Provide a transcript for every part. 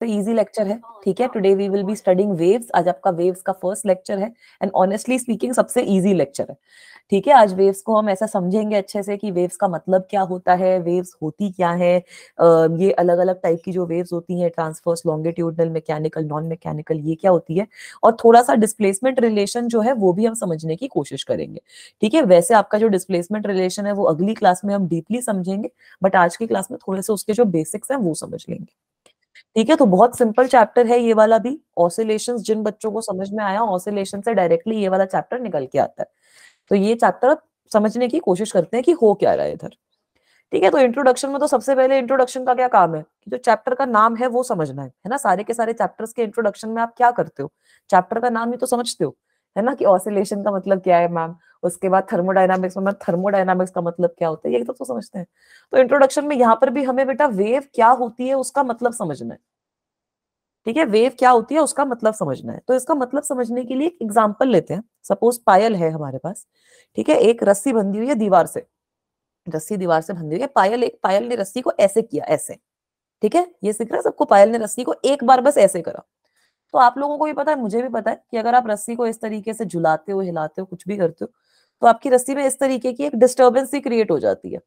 तो easy lecture है ठीक है today we will be studying waves आज आपका वेव्स का फर्स्ट लेक्चर है एंड ऑनेस्टली स्पीकिंग सबसे इजी लेक्चर है ठीक है आज वेव्स को हम ऐसा समझेंगे अच्छे से कि वेव्स का मतलब क्या होता है वेव्स होती क्या है ये अलग अलग टाइप की जो वेव्स होती हैं transverse longitudinal mechanical non mechanical ये क्या होती है और थोड़ा सा डिस्प्लेसमेंट रिलेशन जो है वो भी हम समझने की कोशिश करेंगे ठीक है वैसे आपका जो डिस्प्लेसमेंट रिलेशन है वो अगली क्लास में हम डीपली समझेंगे बट आज की क्लास में थोड़े से उसके जो बेसिक्स हैं वो समझ लेंगे ठीक है तो बहुत सिंपल चैप्टर है ये वाला भी ऑसिलेशन जिन बच्चों को समझ में आया ऑसिलेशन से डायरेक्टली ये वाला चैप्टर निकल के आता है तो ये चैप्टर समझने की कोशिश करते हैं कि हो क्या रहा है इधर ठीक है तो इंट्रोडक्शन में तो सबसे पहले इंट्रोडक्शन का क्या काम है कि जो चैप्टर का नाम है वो समझना है है ना सारे के सारे चैप्टर्स के इंट्रोडक्शन में आप क्या करते हो चैप्टर का नाम ही तो समझते हो है ना कि ऑसिलेशन का मतलब क्या है मैम उसके बाद थर्मोडाइनामिक्स में थर्मोडाइनामिक्स का मतलब क्या होता है ये तो समझते हैं तो इंट्रोडक्शन में यहाँ पर भी हमें बेटा वेव क्या होती है उसका मतलब समझना है ठीक है वेव क्या होती है उसका मतलब समझना है तो इसका मतलब समझने के लिए एक एग्जाम्पल लेते हैं सपोज पायल है हमारे पास ठीक है एक रस्सी बंधी हुई है दीवार से रस्सी दीवार से बंधी हुई है पायल एक पायल ने रस्सी को ऐसे किया ऐसे ठीक है ये सीख रहा है सबको पायल ने रस्सी को एक बार बस ऐसे करा तो आप लोगों को भी पता है मुझे भी पता है कि अगर आप रस्सी को इस तरीके से झुलाते हो हिलाते हो कुछ भी करते हो तो आपकी रस्सी में इस तरीके की एक डिस्टर्बेंस ही क्रिएट हो जाती है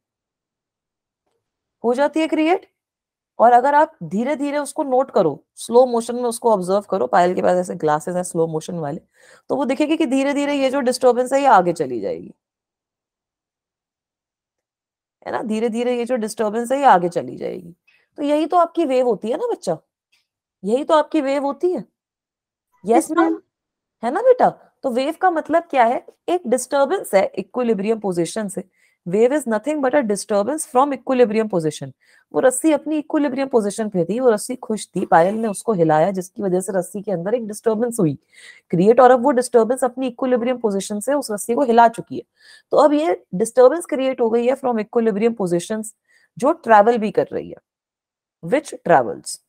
हो जाती है क्रिएट और अगर आप धीरे धीरे उसको नोट करो स्लो मोशन में उसको ऑब्जर्व करो पायल के पास ऐसे ग्लासेस हैं स्लो मोशन वाले तो वो दिखेगी कि धीरे धीरे ये जो डिस्टर्बेंस है ये आगे चली जाएगी है ना धीरे धीरे ये जो डिस्टर्बेंस है ये आगे चली जाएगी तो यही तो आपकी वेव होती है ना बच्चा यही तो आपकी वेव होती है यस मैम है ना बेटा तो वेव का मतलब क्या है एक डिस्टर्बेंस है इक्विलिब्रियम पोजिशन से wave is nothing but a disturbance from equilibrium position वो रस्सी अपनी इक्विलिब्रियम पोजिशन पे थी वो रस्सी खुश थी पायल ने उसको हिलाया जिसकी वजह से रस्सी के अंदर एक डिस्टर्बेंस हुई क्रिएट और अब वो डिस्टर्बेंस अपनी इक्विलिब्रियम पोजिशन से उस रस्सी को हिला चुकी है तो अब ये डिस्टर्बेंस क्रिएट हो गई है फ्रॉम इक्विलिब्रियम पोजिशन जो ट्रेवल भी कर रही है विच ट्रेवल्स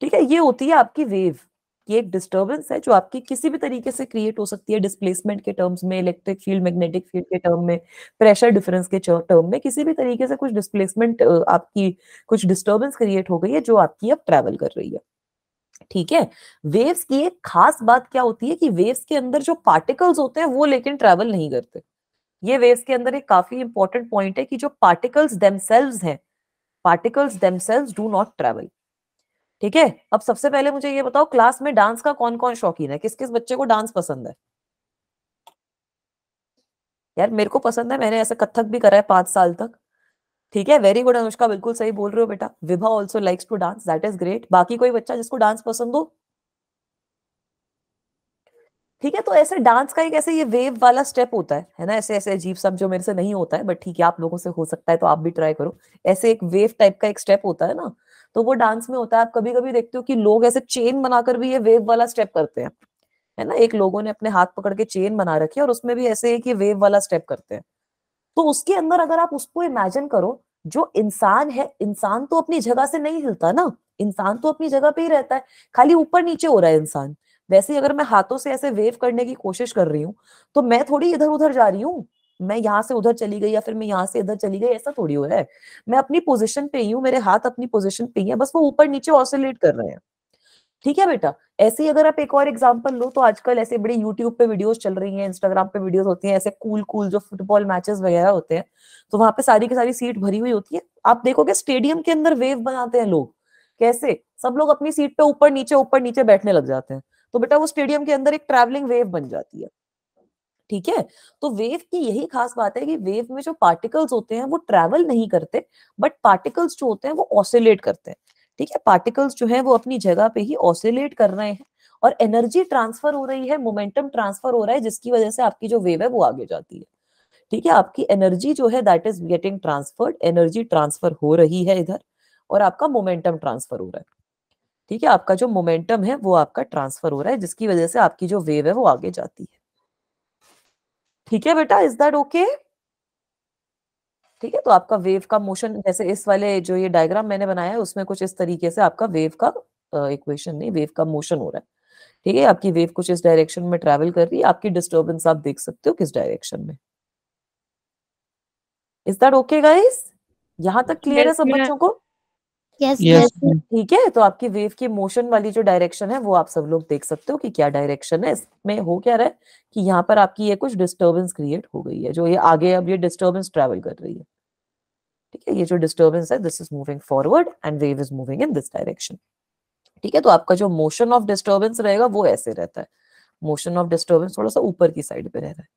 ठीक है ये होती है आपकी वेव कि एक डिस्टर्बेंस है जो आपकी किसी भी तरीके से क्रिएट हो सकती है डिस्प्लेसमेंट के टर्म्स में इलेक्ट्रिक फील्ड मैग्नेटिक फील्ड के टर्म में प्रेशर डिफरेंस के टर्म में किसी भी तरीके से कुछ डिस्प्लेसमेंट आपकी कुछ डिस्टर्बेंस क्रिएट हो गई है जो आपकी अब ट्रेवल कर रही है ठीक है वेव्स की एक खास बात क्या होती है कि वेव्स के अंदर जो पार्टिकल्स होते हैं वो लेकिन ट्रेवल नहीं करते ये वेव्स के अंदर एक काफी इंपॉर्टेंट पॉइंट है कि जो पार्टिकल्स देमसेल्व्स हैं particles themselves do not travel ठीक है अब सबसे पहले मुझे ये बताओ क्लास में डांस का कौन कौन शौकीन है किस किस बच्चे को डांस पसंद है यार मेरे को पसंद है मैंने ऐसे कथक भी करा है पांच साल तक ठीक है वेरी गुड अनुष्का बिल्कुल सही बोल रहे हो बेटा Vibha also likes to dance that is great बाकी कोई बच्चा जिसको डांस पसंद हो ठीक है तो ऐसे डांस का एक ऐसे ये वेव वाला स्टेप होता है है ना ऐसे ऐसे अजीब सब जो मेरे से नहीं होता है बट ठीक है आप लोगों से हो सकता है तो आप भी ट्राई करो ऐसे एक वेव टाइप का एक स्टेप होता है ना तो वो डांस में होता है आप कभी कभी देखते हो कि लोग ऐसे चेन बनाकर भी ये वेव वाला स्टेप करते हैं है ना एक लोगों ने अपने हाथ पकड़ के चेन बना रखी है और उसमें भी ऐसे एक ये वेव वाला स्टेप करते हैं तो उसके अंदर अगर आप उसको इमेजिन करो जो इंसान है इंसान तो अपनी जगह से नहीं हिलता ना इंसान तो अपनी जगह पे ही रहता है खाली ऊपर नीचे हो रहा है इंसान वैसे अगर मैं हाथों से ऐसे वेव करने की कोशिश कर रही हूँ तो मैं थोड़ी इधर उधर जा रही हूँ मैं यहाँ से उधर चली गई या फिर मैं यहाँ से इधर चली गई ऐसा थोड़ी हो रहा है मैं अपनी पोजिशन पे ही हूँ मेरे हाथ अपनी पोजिशन पे ही है बस वो ऊपर नीचे ऑसोलेट कर रहे हैं ठीक है बेटा ऐसे ही अगर आप एक और एग्जांपल लो तो आजकल ऐसे बड़े यूट्यूब पे वीडियोस चल रही हैं इंस्टाग्राम पे वीडियोस होती हैं ऐसे कूल कूल जो फुटबॉल मैचेस वगैरह होते हैं तो वहां पे सारी की सारी सीट भरी हुई होती है आप देखोगे स्टेडियम के अंदर वेव बनाते हैं लोग कैसे सब लोग अपनी सीट पे ऊपर नीचे ऊपर नीचे बैठने लग जाते हैं तो बेटा वो स्टेडियम के अंदर एक ट्रैवलिंग वेव बन जाती है ठीक है तो वेव की यही खास बात है कि वेव में जो पार्टिकल्स होते हैं वो ट्रेवल नहीं करते बट पार्टिकल्स जो होते हैं वो ऑसिलेट करते हैं ठीक है पार्टिकल्स जो है वो अपनी जगह पे ही ऑसिलेट कर रहे हैं और एनर्जी ट्रांसफर हो रही है मोमेंटम ट्रांसफर हो रहा है जिसकी वजह से आपकी जो वेव है वो आगे जाती है ठीक है आपकी एनर्जी जो है that is getting transferred energy transfer हो रही है इधर और आपका मोमेंटम ट्रांसफर हो रहा है ठीक है आपका जो मोमेंटम है वो आपका ट्रांसफर हो रहा है जिसकी वजह से आपकी जो वेव है वो आगे जाती है ठीक है बेटा इज दैट ओके ठीक है तो आपका वेव का मोशन जैसे इस वाले जो ये डायग्राम मैंने बनाया है उसमें कुछ इस तरीके से आपका वेव का इक्वेशन नहीं वेव का मोशन हो रहा है ठीक है आपकी वेव कुछ इस डायरेक्शन में ट्रेवल कर रही है आपकी डिस्टर्बेंस आप देख सकते हो किस डायरेक्शन में इज दैट ओके गाइस यहां तक क्लियर है सब बच्चों को ठीक है तो आपकी वेव की मोशन वाली जो डायरेक्शन है वो आप सब लोग देख सकते हो कि क्या डायरेक्शन है इसमें हो क्या रहा है कि यहाँ पर आपकी ये कुछ डिस्टर्बेंस क्रिएट हो गई है जो ये आगे अब ये डिस्टर्बेंस ट्रेवल कर रही है ठीक है ये जो डिस्टर्बेंस है this is moving forward and wave is moving in this direction ठीक है तो आपका जो मोशन ऑफ डिस्टर्बेंस रहेगा वो ऐसे रहता है मोशन ऑफ डिस्टर्बेंस थोड़ा सा ऊपर की साइड पे रह रहा है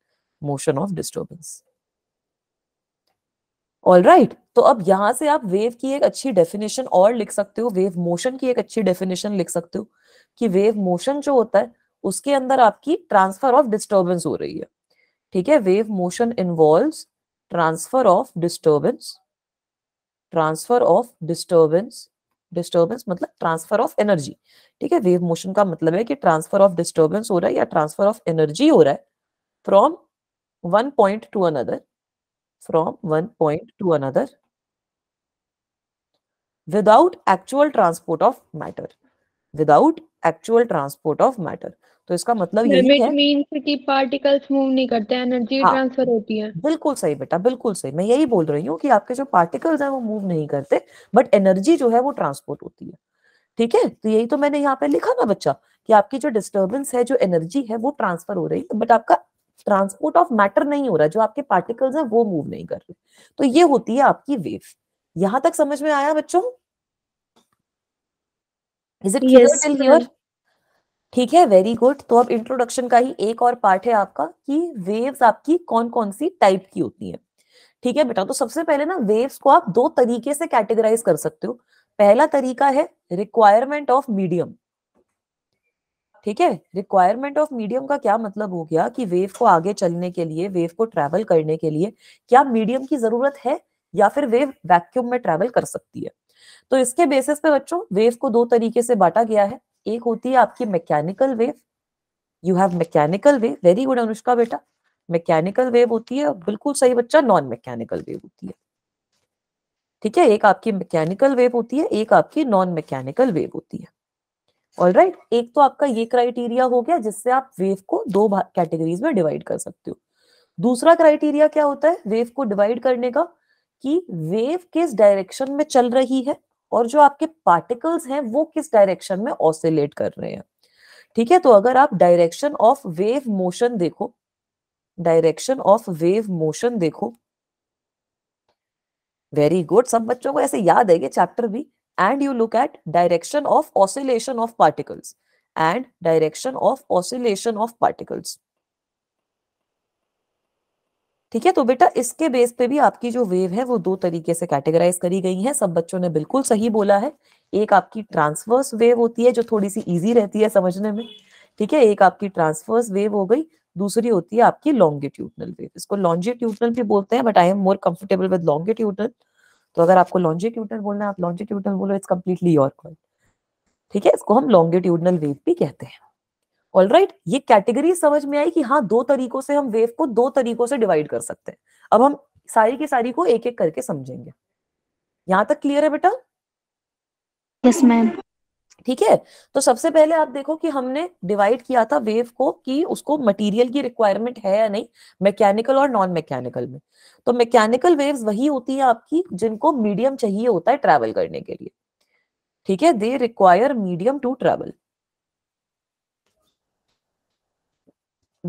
motion of disturbance all right right. तो अब यहां से आप वेव की एक अच्छी डेफिनेशन और लिख सकते हो वेव मोशन की एक अच्छी डेफिनेशन लिख सकते हो कि वेव मोशन जो होता है उसके अंदर आपकी ट्रांसफर ऑफ डिस्टर्बेंस हो रही है ठीक है wave motion involve transfer of disturbance transfer of disturbance disturbance मतलब ट्रांसफर ऑफ एनर्जी ठीक है वेव मोशन का मतलब है कि ट्रांसफर ऑफ डिस्टर्बेंस हो रहा है या ट्रांसफर ऑफ एनर्जी हो रहा है from one point to another from one point to another without actual transport of matter without actual transport of matter तो इसका मतलब यही है means particles move हाँ। बिल्कुल सही बेटा बिल्कुल सही मैं यही बोल रही हूँ जो पार्टिकल्स हैं वो मूव नहीं करते बट एनर्जी जो है वो ट्रांसपोर्ट होती है ठीक है तो यही तो मैंने यहाँ पे लिखा ना बच्चा कि आपकी जो डिस्टर्बेंस है जो एनर्जी है वो ट्रांसफर हो रही है बट आपका ट्रांसपोर्ट ऑफ मैटर नहीं हो रहा जो आपके पार्टिकल्स हैं वो मूव नहीं कर रहे तो ये होती है आपकी वेव यहां तक समझ में आया बच्चों is it clear till here ठीक है वेरी गुड तो अब इंट्रोडक्शन का ही एक और पार्ट है आपका कि वेव्स आपकी कौन कौन सी टाइप की होती है ठीक है बेटा तो सबसे पहले ना वेव्स को आप दो तरीके से कैटेगराइज कर सकते हो पहला तरीका है रिक्वायरमेंट ऑफ मीडियम ठीक है रिक्वायरमेंट ऑफ मीडियम का क्या मतलब हो गया कि वेव को आगे चलने के लिए वेव को ट्रेवल करने के लिए क्या मीडियम की जरूरत है या फिर वेव वैक्यूम में ट्रेवल कर सकती है तो इसके बेसिस पे बच्चों वेव को दो तरीके से बांटा गया है एक होती है आपकी mechanical wave you have mechanical wave very good Anushka बेटा मैकेनिकल वेव होती है बिल्कुल सही बच्चा नॉन मैकेनिकल वेव होती है ठीक है एक आपकी मैकेनिकल वेव होती है एक आपकी नॉन मैकेनिकल वेव होती है ऑल राइट right? एक तो आपका ये क्राइटेरिया हो गया जिससे आप वेव को दो कैटेगरीज में डिवाइड कर सकते हो दूसरा क्राइटेरिया क्या होता है वेव को डिवाइड करने का कि वेव किस डायरेक्शन में चल रही है और जो आपके पार्टिकल्स हैं वो किस डायरेक्शन में ऑसिलेट कर रहे हैं ठीक है तो अगर आप डायरेक्शन ऑफ वेव मोशन देखो डायरेक्शन ऑफ वेव मोशन देखो वेरी गुड सब बच्चों को ऐसे याद है ये चैप्टर भी and you look at direction of oscillation of particles and direction of oscillation of particles ठीक है तो बेटा इसके बेस पे भी आपकी जो वेव है वो दो तरीके से कैटेगराइज करी गई है सब बच्चों ने बिल्कुल सही बोला है एक आपकी ट्रांसवर्स वेव होती है जो थोड़ी सी इजी रहती है समझने में ठीक है एक आपकी ट्रांसवर्स वेव हो गई दूसरी होती है आपकी लॉन्गिट्यूडनल वेव इसको लॉन्गिट्यूडनल भी बोलते हैं but I am more comfortable with longitudinal तो अगर आपको लॉन्जिट्यूडनल बोलना है आप लॉन्जिट्यूडनल बोलो इट्स कम्प्लीटली योर कॉल ठीक है इसको हम लॉन्गिट्यूडनल वेव भी कहते हैं ऑल राइट right, ये कैटेगरी समझ में आई कि हाँ दो तरीकों से हम वेव को दो तरीकों से डिवाइड कर सकते हैं अब हम सारी की सारी को एक एक करके समझेंगे यहां तक क्लियर है बेटा यस मैम ठीक है तो सबसे पहले आप देखो कि हमने डिवाइड किया था वेव को कि उसको मटेरियल की रिक्वायरमेंट है या नहीं मैकेनिकल और नॉन मैकेनिकल में तो मैकेनिकल वेव्स वही होती है आपकी जिनको मीडियम चाहिए होता है ट्रैवल करने के लिए ठीक है they require medium to travel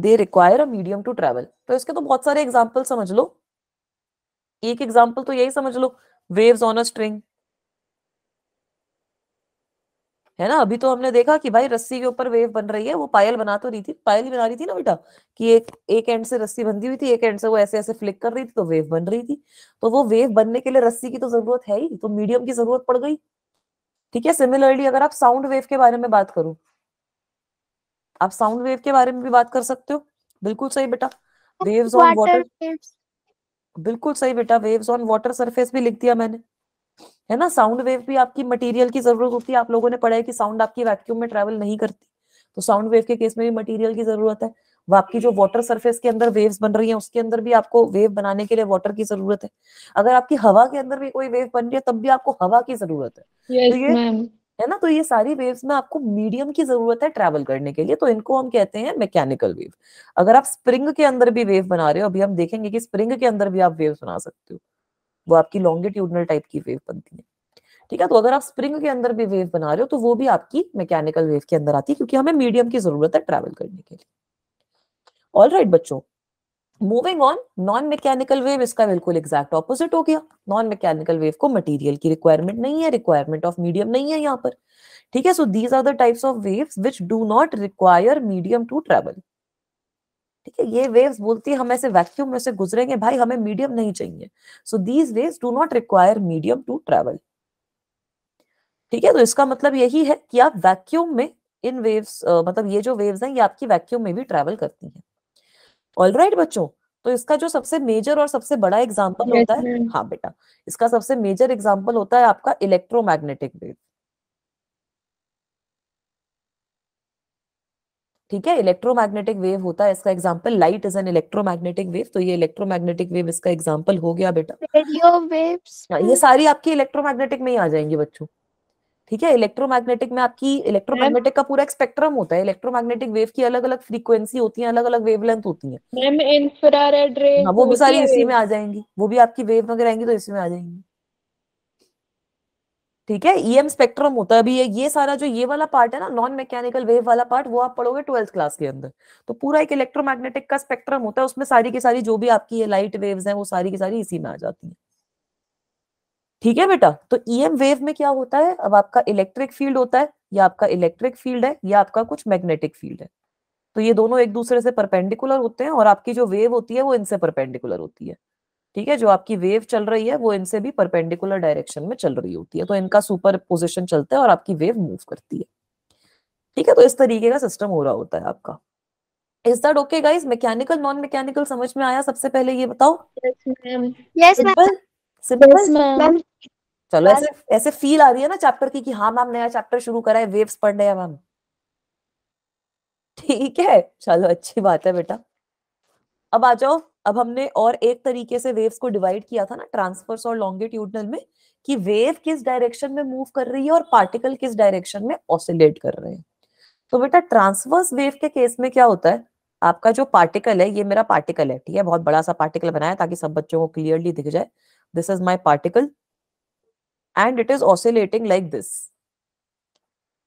they require a medium to travel तो इसके तो बहुत सारे एग्जाम्पल समझ लो एक एग्जाम्पल तो यही समझ लो वेव्स ऑन अ स्ट्रिंग है ना अभी तो हमने देखा कि भाई रस्सी के ऊपर वेव बन रही है वो पायल बना तो रही थी पायल ही बना रही थी ना बेटा कि एक एक एंड से रस्सी बंधी हुई थी एक एंड से वो ऐसे ऐसे फ्लिक कर रही थी तो वेव बन रही थी तो वो वेव बनने के लिए रस्सी की तो जरूरत है ही तो मीडियम की जरूरत पड़ गई ठीक है सिमिलरली अगर आप साउंड वेव के बारे में बात करो आप साउंड वेव के बारे में भी बात कर सकते हो बिल्कुल सही बेटा वेव्स ऑन वाटर बिल्कुल सही बेटा वेव्स ऑन वाटर सरफेस भी लिख दिया मैंने है ना साउंड वेव भी आपकी मटेरियल की जरूरत होती है आप लोगों ने पढ़ा है कि साउंड आपकी वैक्यूम में ट्रेवल नहीं करती तो साउंड वेव के केस में भी मटेरियल की जरूरत है वो आपकी जो वाटर सरफेस के अंदर वेव्स बन रही है उसके अंदर भी आपको वेव बनाने के लिए वाटर की जरूरत है अगर आपकी हवा के अंदर भी कोई वेव बन रही है तब भी आपको हवा की जरूरत है तो yes, तो ये है ना तो ये सारी वेव्स में आपको मीडियम की जरूरत है ट्रैवल करने के लिए तो इनको हम कहते हैं मैकेनिकल वेव अगर आप स्प्रिंग के अंदर भी वेव बना रहे हो अभी हम देखेंगे कि स्प्रिंग के अंदर भी आप वेव बना सकते हो वो आपकी लॉन्गिट्यूडनल टाइप की वेव बनती है ठीक है तो अगर आप स्प्रिंग के अंदर भी वेव बना रहे हो तो वो भी आपकी मैकेनिकल वेव के अंदर आती है क्योंकि हमें मीडियम की जरूरत है ट्रेवल करने के लिए ऑल राइट बच्चों moving on non mechanical wave इसका बिल्कुल एग्जैक्ट ऑपोजिट हो गया नॉन मैकेनिकल वेव को मटेरियल की रिक्वायरमेंट नहीं है रिक्वायरमेंट ऑफ मीडियम नहीं है यहाँ पर ठीक है so these are the types of waves which do not require medium to travel ठीक है ये वेव्स बोलती है हम ऐसे वैक्यूम में से गुजरेंगे भाई हमें मीडियम नहीं चाहिए so these waves do not require medium to travel ठीक है तो इसका मतलब यही है कि आप वैक्यूम में इन वेव्स मतलब ये जो वेव्स हैं ये आपकी वैक्यूम में भी ट्रेवल करती हैं ऑल राइट बच्चों तो इसका जो सबसे मेजर और सबसे बड़ा एग्जाम्पल होता है हाँ बेटा इसका सबसे मेजर एग्जाम्पल होता है आपका इलेक्ट्रोमैग्नेटिक वेव ठीक है इलेक्ट्रोमैग्नेटिक वेव होता है इसका example light is an electromagnetic wave तो ये इलेक्ट्रोमैग्नेटिक वेव इसका एग्जांपल हो गया बेटा रेडियो हाँ, तो वेव्स ये सारी आपकी इलेक्ट्रोमैग्नेटिक में ही आ जाएंगी बच्चों ठीक है इलेक्ट्रोमैग्नेटिक में आपकी इलेक्ट्रोमैग्नेटिक का पूरा एक स्पेक्ट्रम होता है इलेक्ट्रोमैग्नेटिक वेव की अलग अलग फ्रीक्वेंसी होती है अलग अलग वेवलेंथ होती है मैम इंफ्रारेड हाँ, रे वो भी सारी इसी में आ जाएंगी वो भी आपकी वेव वगैरह आएंगी तो इसी में आ जाएंगी ठीक है ईएम e स्पेक्ट्रम होता है अभी ये सारा जो ये वाला पार्ट है ना नॉन मैकेनिकल वेव वाला पार्ट वो आप पढ़ोगे ट्वेल्थ क्लास के अंदर तो पूरा एक इलेक्ट्रोमैग्नेटिक का स्पेक्ट्रम होता है उसमें सारी की सारी जो भी आपकी ये लाइट वेव्स हैं वो सारी की सारी इसी में आ जाती है ठीक है बेटा तो ई e वेव में क्या होता है अब आपका इलेक्ट्रिक फील्ड होता है या आपका इलेक्ट्रिक फील्ड है या आपका कुछ मैग्नेटिक फील्ड है तो ये दोनों एक दूसरे से परपेंडिकुलर होते हैं और आपकी जो वेव होती है वो इनसे परपेंडिकुलर होती है ठीक है जो आपकी वेव चल रही है वो इनसे भी परपेंडिकुलर डायरेक्शन में चल रही होती है तो इनका सुपर पोजिशन चलता है और आपकी वेव मूव करती है ठीक है तो इस तरीके का सिस्टम हो रहा होता है आपका is that okay guys mechanical non mechanical समझ में आया सबसे पहले ये बताओ सिंपल मैम सिंपल चलो ऐसे ऐसे फील आ रही है ना चैप्टर की कि हाँ मैम नया चैप्टर शुरू करा है वेव्स पढ़ रहे हैं मैम ठीक है चलो अच्छी बात है बेटा अब आ जाओ अब हमने और एक तरीके से वेव्स को डिवाइड किया था ना ट्रांसफर्स और लॉन्गिट्यूडनल में कि वेव किस डायरेक्शन में मूव कर रही है और पार्टिकल किस डायरेक्शन में ऑसिलेट कर रहे हैं तो बेटा ट्रांसवर्स वेव के केस में क्या होता है आपका जो पार्टिकल है ये मेरा पार्टिकल है ठीक है बहुत बड़ा सा पार्टिकल बनाया ताकि सब बच्चों को क्लियरली दिख जाए this is my particle and it is oscillating like this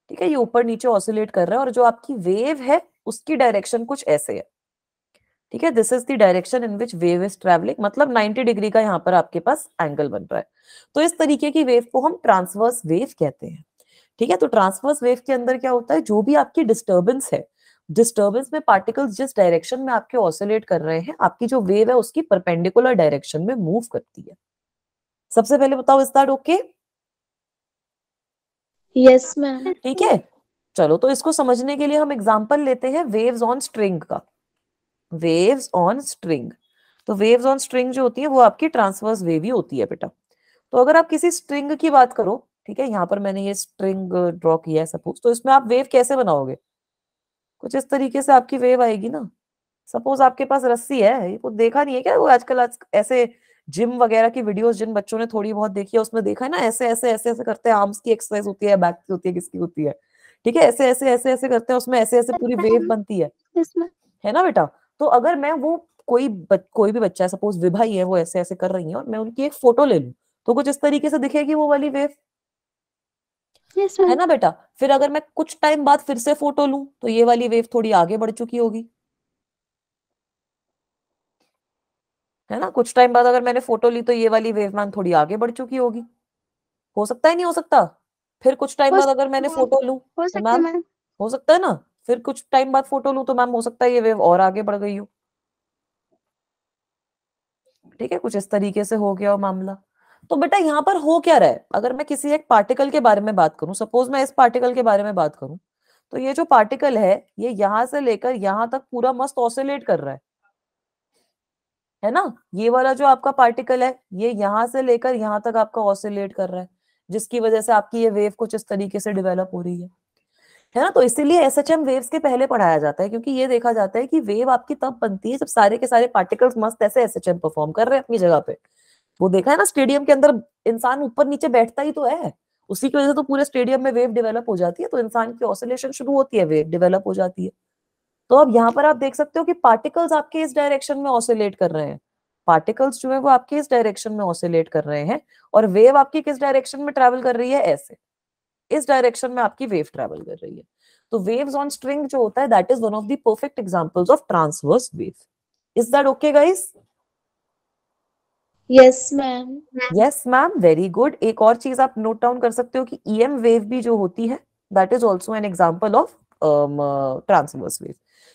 ठीक है ये ऊपर नीचे ऑसिलेट कर रहा है और जो आपकी वेव है उसकी डायरेक्शन कुछ ऐसे है ठीक है this is the direction in which wave is travelling मतलब 90 डिग्री का यहाँ पर आपके पास एंगल बन रहा है तो इस तरीके की वेव को हम ट्रांसवर्स वेव कहते हैं ठीक है तो ट्रांसवर्स वेव के अंदर क्या होता है जो भी आपकी डिस्टर्बेंस है डिस्टर्बेंस में पार्टिकल्स जिस डायरेक्शन में आपके ऑसोलेट कर रहे हैं आपकी जो वेव है उसकी परपेंडिकुलर डायरेक्शन में मूव करती है सबसे पहले बताओ इस दैट ओके यस मैम ठीक है चलो तो इसको समझने के लिए हम एग्जांपल लेते हैं वेव्स ऑन स्ट्रिंग का वेव्स ऑन स्ट्रिंग तो वेव्स ऑन स्ट्रिंग जो होती है वो आपकी ट्रांसवर्स वेव ही होती है बेटा तो अगर आप किसी स्ट्रिंग की बात करो ठीक है यहाँ पर मैंने ये स्ट्रिंग ड्रॉ किया है सपोज तो इसमें आप वेव कैसे बनाओगे कुछ इस तरीके से आपकी वेव आएगी ना सपोज आपके पास रस्सी है वो देखा नहीं है क्या वो आजकल आज ऐसे जिम वगैरह की वीडियोस जिन बच्चों ने थोड़ी बहुत देखी है उसमें देखा है ना ऐसे ऐसे ऐसे ऐसे करते हैं आर्म्स की एक्सरसाइज होती है बैक की होती है किसकी होती है ठीक है ऐसे ऐसे ऐसे ऐसे करते हैं उसमें ऐसे ऐसे पूरी वेव तो बनती है है ना बेटा तो अगर मैं वो कोई कोई भी बच्चा सपोज विभा ही है वो ऐसे ऐसे कर रही है और मैं उनकी एक फोटो ले लू तो कुछ इस तरीके से दिखेगी वो वाली वेव yes, है ना बेटा फिर अगर मैं कुछ टाइम बाद फिर से फोटो लू तो ये वाली वेव थोड़ी आगे बढ़ चुकी होगी है ना कुछ टाइम बाद अगर मैंने फोटो ली तो ये वाली वेव मैम थोड़ी आगे बढ़ चुकी होगी हो सकता है नहीं हो सकता फिर कुछ टाइम बाद अगर मैंने फोटो लू मैम हो सकता है ना फिर कुछ टाइम बाद फोटो लू तो मैम हो सकता है ये वेव और आगे बढ़ गई हो ठीक है कुछ इस तरीके से हो गया मामला तो बेटा यहाँ पर हो क्या रहा है अगर मैं किसी एक पार्टिकल के बारे में बात करूं सपोज मैं इस पार्टिकल के बारे में बात करूं तो ये जो पार्टिकल है ये यहां से लेकर यहां तक पूरा मस्त ऑसिलेट कर रहा है है ना ये वाला जो आपका पार्टिकल है ये यहां से लेकर यहां तक आपका ऑसिलेट कर रहा है जिसकी वजह से आपकी ये वेव कुछ इस तरीके से डिवेलप हो रही है है ना तो इसीलिए एस एच एम वेव्स के पहले पढ़ाया जाता है क्योंकि ये देखा जाता है कि वेव आपकी तब बनती है जब सारे के सारे पार्टिकल्स मस्त ऐसे एस एच एम परफॉर्म कर रहे हैं अपनी जगह पे वो देखा है ना स्टेडियम के अंदर इंसान ऊपर नीचे बैठता ही तो है उसी की वजह से तो पूरे स्टेडियम में वेव डेवलप हो जाती है तो इंसान की ऑसोलेशन शुरू होती है वेव डेवलप हो जाती है तो अब यहाँ पर आप देख सकते हो कि पार्टिकल्स आपके इस डायरेक्शन में ऑसोलेट कर रहे हैं पार्टिकल्स जो है वो आपके इस डायरेक्शन में ऑसोलेट कर रहे हैं और वेव आपकी किस डायरेक्शन में ट्रेवल कर रही है ऐसे इस डायरेक्शन में आपकी वेव ट्रेवल कर रही है तो वेव्स ऑन स्ट्रिंग जो होता है that is one of the perfect examples of transverse wave is that okay guys yes ma'am yes ma'am very good एक और चीज आप नोट डाउन कर सकते हो कि ईएम e वेव भी जो होती है that is also an example of transverse wave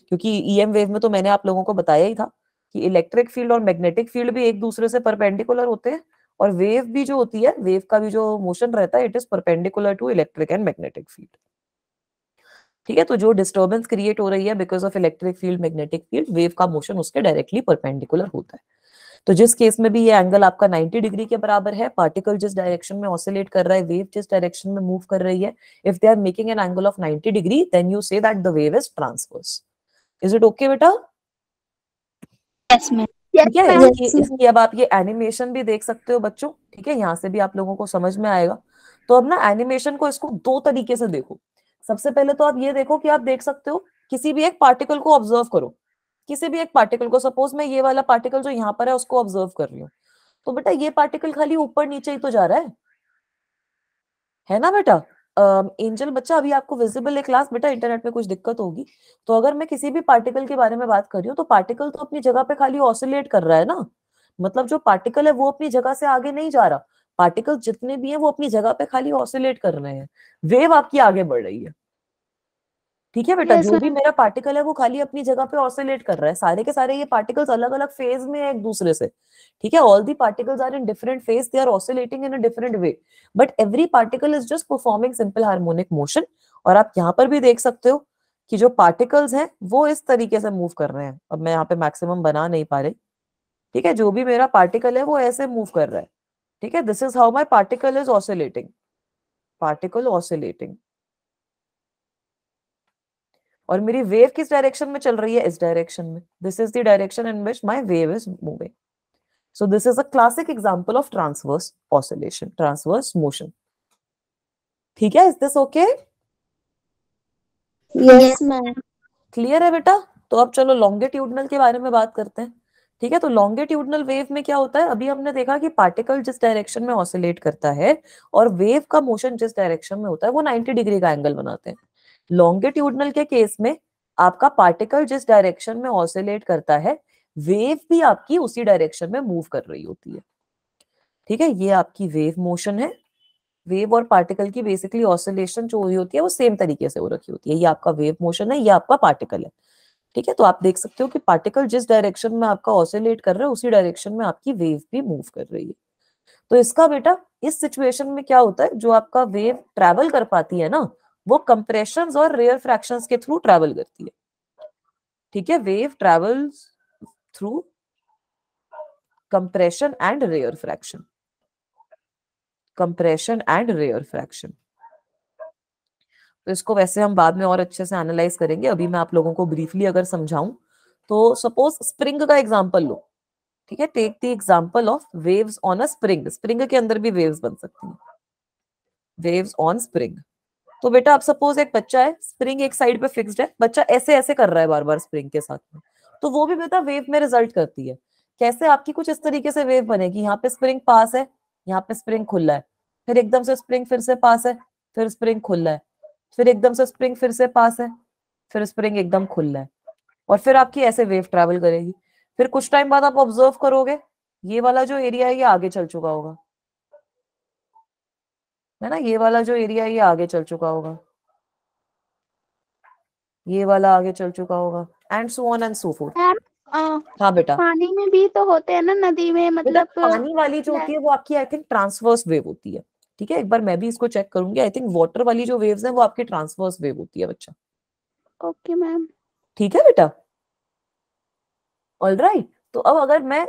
क्योंकि ईएम e वेव में तो मैंने आप लोगों को बताया ही था कि इलेक्ट्रिक फील्ड और मैग्नेटिक फील्ड भी एक दूसरे से परपेंडिकुलर होते हैं और वेव भी जो होती है वेव का भी जो मोशन रहता है it is perpendicular to electric and magnetic field ठीक है तो जो डिस्टर्बेंस क्रिएट हो रही है because of electric field magnetic field wave का मोशन उसके डायरेक्टली परपेंडिकुलर होता है तो जिस केस में भी ये एंगल आपका 90 डिग्री के बराबर है पार्टिकल जिस डायरेक्शन में ऑसिलेट कर रहा है वेव जिस डायरेक्शन में मूव कर रही है if they are making an angle of 90 degree then you say that the wave is transverse is it okay बेटा यस मैम इसकी अब आप ये एनिमेशन भी देख सकते हो बच्चों ठीक है यहाँ से भी आप लोगों को समझ में आएगा तो अब ना एनिमेशन को इसको दो तरीके से देखो सबसे पहले तो आप ये देखो कि आप देख सकते हो किसी भी एक पार्टिकल को ऑब्जर्व करो किसी भी एक पार्टिकल को सपोज मैं ये वाला पार्टिकल जो यहाँ पर है उसको ऑब्जर्व कर रही हूँ तो बेटा ये पार्टिकल खाली ऊपर नीचे ही तो जा रहा है है ना बेटा एंजल बच्चा अभी आपको विजिबल है क्लास बेटा इंटरनेट में कुछ दिक्कत होगी तो अगर मैं किसी भी पार्टिकल के बारे में बात कर रही हूँ तो पार्टिकल तो अपनी जगह पे खाली ऑसिलेट कर रहा है ना मतलब जो पार्टिकल है वो अपनी जगह से आगे नहीं जा रहा पार्टिकल जितने भी हैं वो अपनी जगह पे खाली ऑसिलेट कर रहे हैं वेव आपकी आगे बढ़ रही है ठीक है बेटा yes, जो भी मेरा पार्टिकल है वो खाली अपनी जगह पे ऑसिलेट कर रहा है सारे के सारे ये पार्टिकल्स अलग अलग फेज में है एक दूसरे से ठीक है all the particles are in different phase they are oscillating in a different way but every particle is just performing simple harmonic motion और आप यहाँ पर भी देख सकते हो कि जो पार्टिकल्स हैं वो इस तरीके से मूव कर रहे हैं अब मैं यहाँ पे मैक्सिमम बना नहीं पा रही ठीक है जो भी मेरा पार्टिकल है वो ऐसे मूव कर रहा है ठीक है this is how my particle is oscillating particle oscillating और मेरी वेव किस डायरेक्शन में चल रही है इस डायरेक्शन में this is the direction in which my wave is moving so this is a classic example of transverse oscillation transverse motion ठीक है इज दिस ओके क्लियर है बेटा तो अब चलो लॉन्गेट्यूडनल के बारे में बात करते हैं ठीक है तो लॉन्गेट्यूडनल वेव में क्या होता है अभी हमने देखा कि पार्टिकल जिस डायरेक्शन में ऑसिलेट करता है और वेव का मोशन जिस डायरेक्शन में होता है वो 90 डिग्री का एंगल बनाते हैं लॉन्गिट्यूडनल के केस में आपका पार्टिकल जिस डायरेक्शन में ऑसिलेट करता है वेव भी आपकी उसी डायरेक्शन में मूव कर रही होती है ठीक है ये आपकी वेव मोशन है वेव और पार्टिकल की बेसिकली ऑसिलेशन जो हुई होती है वो सेम तरीके से हो रखी होती है ये आपका वेव मोशन है ये आपका पार्टिकल है ठीक है तो आप देख सकते हो कि पार्टिकल जिस डायरेक्शन में आपका ऑसिलेट कर रहा है उसी डायरेक्शन में आपकी वेव भी मूव कर रही है तो इसका बेटा इस सिचुएशन में क्या होता है जो आपका वेव ट्रेवल कर पाती है ना वो कंप्रेशन और रेयर फ्रैक्शन के थ्रू ट्रेवल करती है ठीक है wave travels through compression and rarefaction compression and rarefaction तो इसको वैसे हम बाद में और अच्छे से एनालाइज करेंगे अभी मैं आप लोगों को ब्रीफली अगर समझाऊं तो सपोज स्प्रिंग का एग्जाम्पल लो ठीक है take the example of waves on a spring spring के अंदर भी वेव्स बन सकती हैं वेव्स ऑन स्प्रिंग तो बेटा अब सपोज एक बच्चा है स्प्रिंग एक साइड पे फिक्स्ड है बच्चा ऐसे ऐसे कर रहा है बार बार स्प्रिंग के साथ में तो वो भी बेटा वेव में रिजल्ट करती है कैसे आपकी कुछ इस तरीके से वेव बनेगी यहाँ पे स्प्रिंग पास है यहाँ पे स्प्रिंग खुला है फिर एकदम से स्प्रिंग फिर से पास है फिर स्प्रिंग खुला है फिर एकदम से स्प्रिंग फिर से पास है फिर स्प्रिंग एकदम खुला है और फिर आपकी ऐसे वेव ट्रेवल करेगी फिर कुछ टाइम बाद आप ऑब्जर्व करोगे ये वाला जो एरिया है ये आगे चल चुका होगा है ना ये वाला जो एरिया ये आगे चल चुका होगा ये वाला आगे चल चुका होगा and so on and so forth हाँ बेटा पानी में भी तो होते हैं ना नदी में मतलब पानी वाली जो होती है वो आपकी आई थिंक ट्रांसवर्स वेव होती है ठीक है एक बार मैं भी इसको चेक करूंगी आई थिंक वाटर वाली जो वेव्स हैं वो आपकी ट्रांसवर्स वेव होती है बच्चा ओके मैम ठीक है बेटा ऑल राइट right. तो अब अगर मैं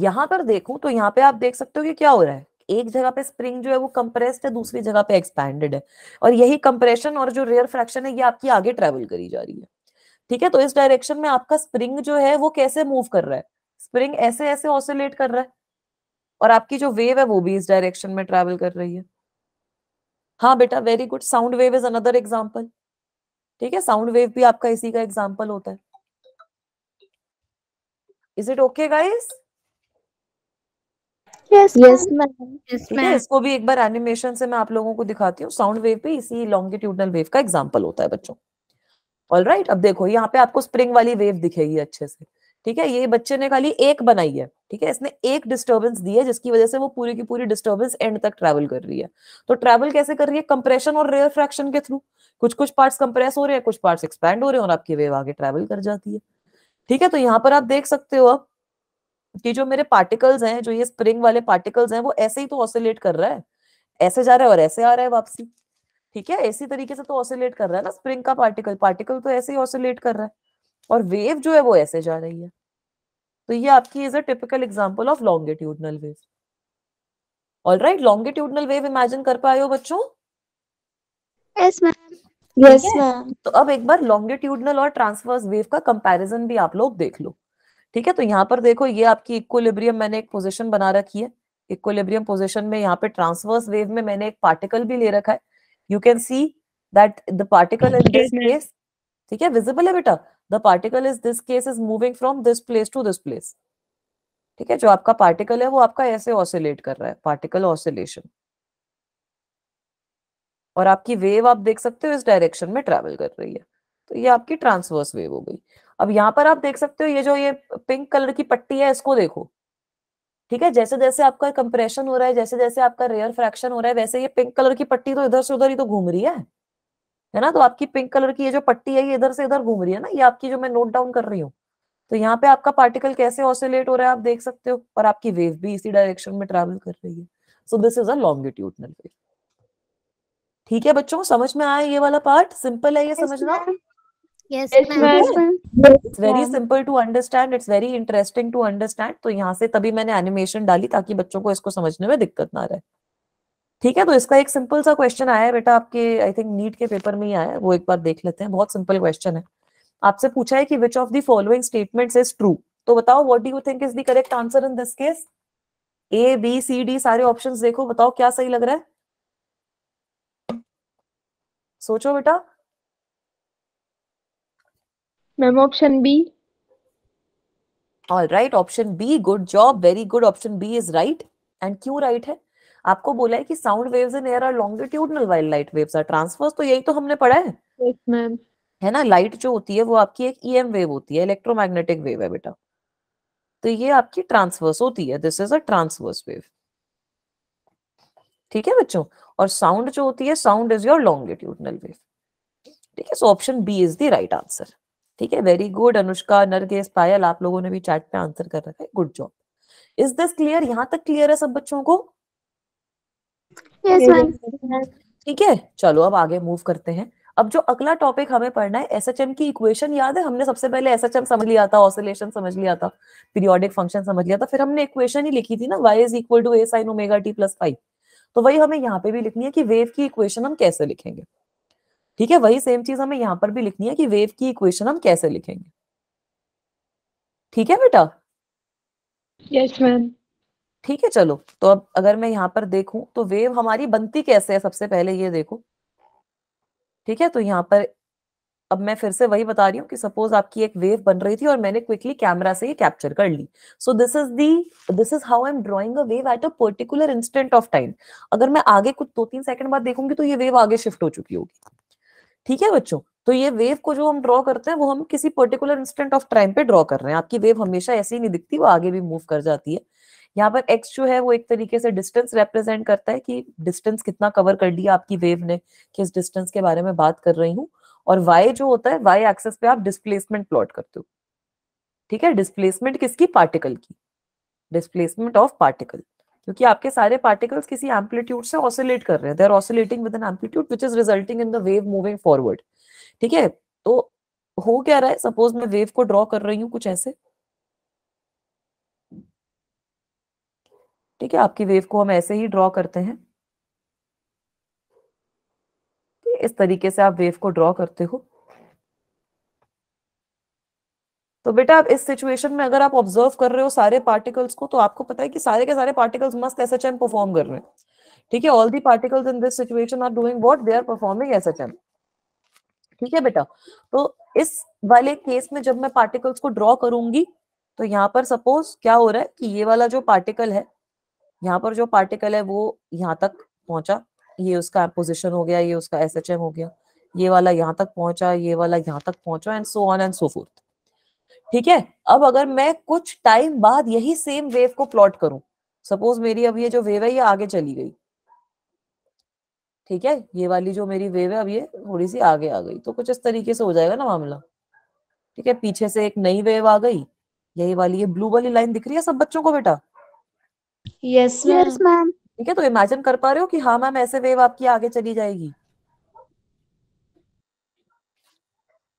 यहाँ पर देखूं तो यहाँ पे आप देख सकते हो कि क्या हो रहा है एक जगह पे स्प्रिंग जो है वो कंप्रेस्ड है दूसरी जगह पे एक्सपैंडेड है और यही कंप्रेशन और जो रेयर फ्रैक्शन है ये आपकी आगे ट्रेवल करी जा रही है ठीक है तो इस डायरेक्शन में आपका स्प्रिंग जो है वो कैसे मूव कर रहा है स्प्रिंग ऐसे ऐसे ऑसिलेट कर रहा है और आपकी जो वेव है वो भी इस डायरेक्शन में ट्रेवल कर रही है हाँ बेटा very good sound wave is another example ठीक है साउंड वेव भी आपका इसी का एग्जाम्पल होता है is it okay guys yes ma'am इसको भी एक बार एनिमेशन से मैं आप लोगों को दिखाती हूँ साउंड वेव भी इसी लॉन्गिट्यूडनल वेव का एग्जाम्पल होता है बच्चों ऑल राइट right, अब देखो यहाँ पे आपको स्प्रिंग वाली वेव दिखेगी अच्छे से ठीक है ये बच्चे ने खाली एक बनाई है ठीक है इसने एक डिस्टर्बेंस दी है जिसकी वजह से वो पूरी की पूरी डिस्टर्बेंस एंड तक ट्रैवल कर रही है तो ट्रैवल कैसे कर रही है कंप्रेशन और रेयर फ्रैक्शन के थ्रू कुछ कुछ पार्ट्स कंप्रेस हो रहे हैं कुछ पार्ट्स एक्सपैंड हो रहे हैं और आपकी वेव आगे ट्रैवल कर जाती है ठीक है तो यहाँ पर आप देख सकते हो अब कि जो मेरे पार्टिकल्स हैं जो ये स्प्रिंग वाले पार्टिकल्स हैं वो ऐसे ही तो ऑसिलेट कर रहा है ऐसे जा रहा है और ऐसे आ रहा है वापसी ठीक है इसी तरीके से तो ऑसिलेट कर रहा है ना स्प्रिंग का पार्टिकल पार्टिकल तो ऐसे ही ऑसिलेट कर रहा है और वेव जो है वो ऐसे जा रही है तो ये आपकी is a typical example of longitudinal wave all right longitudinal wave imagine कर पाए हो बच्चों yes, yes, तो अब एक बार लॉन्गिट्यूडनल और ट्रांसवर्स वेव का कंपेरिजन भी आप लोग देख लो ठीक है तो यहाँ पर देखो ये आपकी इक्वलिब्रियम मैंने एक पोजिशन बना रखी है इक्वलिब्रियम पोजिशन में यहाँ पे ट्रांसवर्स वेव में मैंने एक पार्टिकल भी ले रखा है you can see that the particle in this case ठीक है विजिबल है बेटा the particle is this case is moving from this place to this place ठीक है जो आपका पार्टिकल है वो आपका ऐसे ऑसिलेट कर रहा है पार्टिकल ऑसिलेशन और आपकी वेव आप देख सकते हो इस डायरेक्शन में ट्रेवल कर रही है तो ये आपकी ट्रांसवर्स वेव हो गई अब यहाँ पर आप देख सकते हो ये जो ये पिंक कलर की पट्टी है इसको देखो ठीक है जैसे जैसे आपका कंप्रेशन हो रहा है जैसे जैसे आपका रेयर फ्रैक्शन हो रहा है वैसे ये पिंक कलर की पट्टी तो इधर से उधर ही तो घूम रही है है ना तो आपकी पिंक कलर की ये जो पट्टी है ये इधर से इधर घूम रही है ना ये आपकी जो मैं नोट डाउन कर रही हूँ तो यहाँ पे आपका पार्टिकल कैसे ऑसिलेट हो रहा है आप देख सकते हो और आपकी वेव भी इसी डायरेक्शन में ट्रेवल कर रही है so this is a longitudinal wave ठीक है बच्चों समझ में आया ये वाला पार्ट सिंपल है ये समझना तो से तभी मैंने एनिमेशन डाली ताकि बच्चों को इसको समझने में दिक्कत ना रहे ठीक है तो इसका एक सिंपल सा क्वेश्चन आया है बेटा आपके आई थिंक नीट के पेपर में ही आया है वो एक बार देख लेते हैं बहुत सिंपल क्वेश्चन है आपसे पूछा है कि which of the following statements is true तो बताओ what do you think is the correct answer in this case A B C D सारे ऑप्शंस देखो बताओ क्या सही लग रहा है सोचो बेटा ma'am option B all right option B good job very good option B is right and क्यों राइट right है आपको बोला है कि sound waves in air are longitudinal while light waves are transverse तो यही तो हमने पढ़ा है yes, ma'am. है ना लाइट जो होती है वो आपकी एक ईएम e वेव होती है इलेक्ट्रोमैग्नेटिक वेव है बेटा तो ये आपकी ट्रांसवर्स होती है this is a transverse wave ठीक है बच्चों और साउंड जो होती है sound is your longitudinal wave ठीक है so option B is the right answer ठीक है वेरी गुड अनुष्का नरगेस पायल आप लोगों ने भी चैट पे आंसर कर रखा है good job is this clear यहाँ तक क्लियर है सब बच्चों को yes, ठीक है चलो अब आगे मूव करते हैं अब जो अगला टॉपिक हमें पढ़ना है एस की इक्वेशन याद है हमने सबसे पहले एस समझ लिया था ऑसिलेशन समझ लिया था पीरियोडिक फंक्शन समझ लिया था फिर हमने इक्वेशन ही लिखी थी ना y is equal to a sine omega t plus five तो वही हमें यहाँ पे भी लिखनी है कि वेव की इक्वेशन हम कैसे लिखेंगे ठीक है वही सेम चीज हमें यहाँ पर भी लिखनी है कि वेव की इक्वेशन हम कैसे लिखेंगे ठीक है बेटा यस मैम ठीक है चलो तो अब अगर मैं यहाँ पर देखूं तो वेव हमारी बनती कैसे है सबसे पहले ये देखो ठीक है तो यहाँ पर अब मैं फिर से वही बता रही हूँ कि सपोज आपकी एक वेव बन रही थी और मैंने क्विकली कैमरा से ये कैप्चर कर ली so this is the this is how I am drawing a wave at a particular instant of time अगर मैं आगे कुछ दो तीन सेकंड बाद देखूंगी तो ये वेव आगे शिफ्ट हो चुकी होगी ठीक है बच्चों तो ये वेव को जो हम ड्रॉ करते हैं वो हम किसी पर्टिकुलर इंस्टेंट ऑफ टाइम पे ड्रॉ कर रहे हैं आपकी वेव हमेशा ऐसी ही नहीं दिखती वो आगे भी मूव कर जाती है यहाँ पर एक्स जो है वो एक तरीके से डिस्टेंस रिप्रेजेंट करता है कि डिस्टेंस कितना कवर कर लिया आपकी वेव ने किस डिस्टेंस के बारे में बात कर रही हूँ और वाई जो होता है वाई एक्सेस पे आप डिस्प्लेसमेंट प्लॉट करते हो ठीक है डिस्प्लेसमेंट किसकी पार्टिकल की डिस्प्लेसमेंट ऑफ पार्टिकल क्योंकि आपके सारे पार्टिकल्स किसी एम्पलीट्यूड से ऑसिलेट कर रहे हैं they are oscillating with an amplitude which is resulting in the wave moving forward ठीक है तो हो क्या रहा है सपोज मैं वेव को ड्रॉ कर रही हूँ कुछ ऐसे ठीक है आपकी वेव को हम ऐसे ही ड्रॉ करते हैं इस तरीके से आप वेव को ड्रॉ करते हो तो बेटा आप इस सिचुएशन में अगर आप ऑब्जर्व कर रहे हो सारे पार्टिकल्स को तो आपको पता है कि सारे के सारे पार्टिकल्स मस्त एस परफॉर्म कर रहे हैं ठीक है all the particles in this situation are doing what they are performing S ठीक है बेटा तो इस वाले केस में जब मैं पार्टिकल्स को ड्रॉ करूंगी तो यहाँ पर सपोज क्या हो रहा है कि ये वाला जो पार्टिकल है यहाँ पर जो पार्टिकल है वो यहाँ तक पहुंचा ये उसका पोजिशन हो गया ये उसका एस हो गया ये वाला यहाँ तक पहुंचा ये वाला यहाँ तक पहुंचा and so on and so forth ठीक है अब अगर मैं कुछ टाइम बाद यही सेम वेव को प्लॉट करूं सपोज मेरी अब ये जो वेव है ये आगे चली गई ठीक है ये वाली जो मेरी वेव है अब ये थोड़ी सी आगे आ गई तो कुछ इस तरीके से हो जाएगा ना मामला ठीक है पीछे से एक नई वेव आ गई यही वाली ये ब्लू वाली लाइन दिख रही है सब बच्चों को बेटा यस मैम ठीक है तो इमेजिन कर पा रहे हो कि हाँ मैम ऐसे वेव आपकी आगे चली जाएगी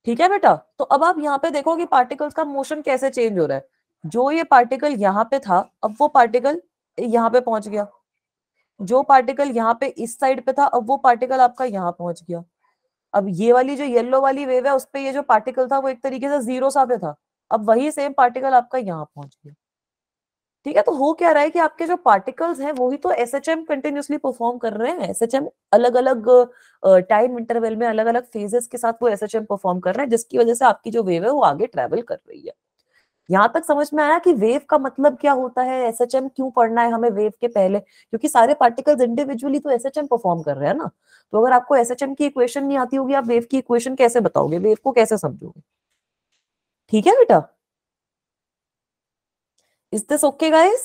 ठीक है बेटा तो अब आप यहाँ पे देखो कि पार्टिकल्स का मोशन कैसे चेंज हो रहा है जो ये पार्टिकल यहाँ पे था अब वो पार्टिकल यहाँ पे पहुंच गया जो पार्टिकल यहाँ पे इस साइड पे था अब वो पार्टिकल आपका यहाँ पहुंच गया अब ये वाली जो येलो वाली वेव है उस पर ये जो पार्टिकल था वो एक तरीके से जीरो सा पे था अब वही सेम पार्टिकल आपका यहाँ पहुंच गया ठीक है तो हो क्या रहा है कि आपके जो पार्टिकल्स हैं वो ही तो S H M continuously perform कर रहे हैं एस एच एम अलग अलग टाइम इंटरवेल में अलग अलग फेजेस के साथ वो एस एच एम परफॉर्म कर रहे हैं जिसकी वजह से आपकी जो वेव है वो आगे ट्रेवल कर रही है यहाँ तक समझ में आया कि वेव का मतलब क्या होता है एस एच एम क्यों पढ़ना है हमें वेव के पहले क्योंकि सारे पार्टिकल्स इंडिविजुअली तो एस एच एम परफॉर्म कर रहे हैं ना तो अगर आपको एस एच एम की इक्वेशन नहीं आती होगी आप वेव की इक्वेशन कैसे बताओगे वेव को कैसे समझोगे ठीक है बेटा Is this okay, guys?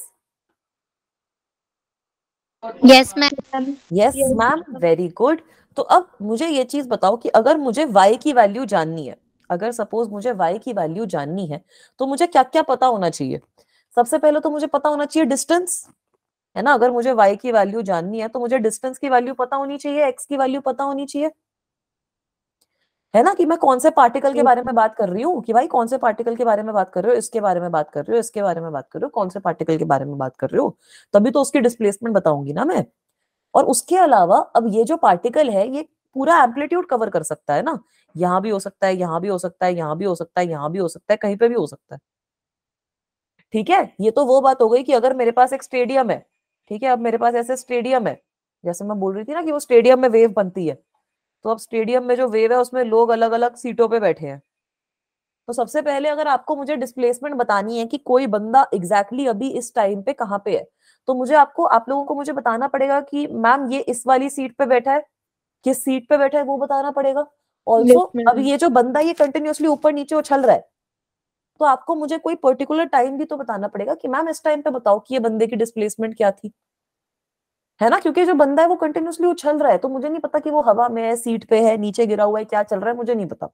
Yes, ma'am. Yes, ma'am. Very good. तो अब मुझे ये चीज बताओ कि अगर मुझे y की वैल्यू जाननी है अगर सपोज मुझे y की वैल्यू जाननी है तो मुझे क्या क्या पता होना चाहिए सबसे पहले तो मुझे पता होना चाहिए डिस्टेंस है ना अगर मुझे y की वैल्यू जाननी है तो मुझे डिस्टेंस की वैल्यू पता होनी चाहिए x की वैल्यू पता होनी चाहिए है ना कि मैं कौन से पार्टिकल के बारे में बात कर रही हूँ कि भाई कौन से पार्टिकल के बारे में बात कर रहे हो इसके बारे में बात कर रहे हो इसके बारे में बात कर रहे हो कौन से पार्टिकल के बारे में बात कर रहे हो तभी तो उसकी डिस्प्लेसमेंट बताऊंगी ना मैं और उसके अलावा अब ये जो पार्टिकल है ये पूरा एम्पलीट्यूड कवर कर सकता है ना यहाँ भी हो सकता है यहाँ भी हो सकता है यहाँ भी हो सकता है यहाँ भी हो सकता है कहीं पे भी हो सकता है ठीक है ये तो वो बात हो गई कि अगर मेरे पास एक स्टेडियम है ठीक है अब मेरे पास ऐसे स्टेडियम है जैसे मैं बोल रही थी ना कि वो स्टेडियम में वेव बनती है तो अब स्टेडियम में जो वेव है उसमें लोग अलग अलग सीटों पे बैठे हैं तो सबसे पहले अगर आपको मुझे डिस्प्लेसमेंट बतानी है कि कोई बंदा एग्जैक्टली exactly अभी इस टाइम पे कहाँ पे है तो मुझे आपको आप लोगों को मुझे बताना पड़ेगा कि मैम ये इस वाली सीट पे बैठा है किस सीट पे बैठा है वो बताना पड़ेगा ऑल्सो अब ये जो बंदा ये कंटिन्यूसली ऊपर नीचे उछल रहा है तो आपको मुझे कोई पर्टिकुलर टाइम भी तो बताना पड़ेगा कि मैम इस टाइम पे बताओ कि ये बंदे की डिस्प्लेसमेंट क्या थी है ना क्योंकि जो बंदा है वो कंटिन्यूसली उछल रहा है तो मुझे नहीं पता कि वो हवा में है सीट पे है नीचे गिरा हुआ है क्या चल रहा है मुझे नहीं पता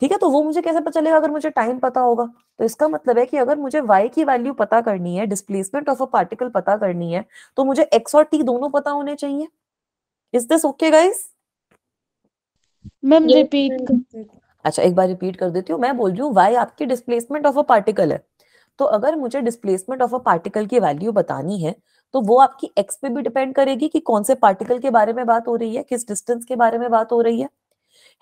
ठीक है तो वो मुझे कैसे पता चलेगा अगर मुझे टाइम पता होगा तो इसका मतलब है कि अगर मुझे वाई की वैल्यू पता करनी है डिस्प्लेसमेंट ऑफ अ पार्टिकल पता करनी है तो मुझे एक्स और टी दोनों पता होने चाहिए is this okay guys ma'am repeat अच्छा एक बार रिपीट कर देती हूँ मैं बोल रही हूँ वाई आपकी डिस्प्लेसमेंट ऑफ अ पार्टिकल है तो अगर मुझे डिस्प्लेसमेंट ऑफ अ पार्टिकल की वैल्यू बतानी है तो वो आपकी एक्स पे भी डिपेंड करेगी कि कौन से पार्टिकल के बारे में बात हो रही है किस डिस्टेंस के बारे में बात हो रही है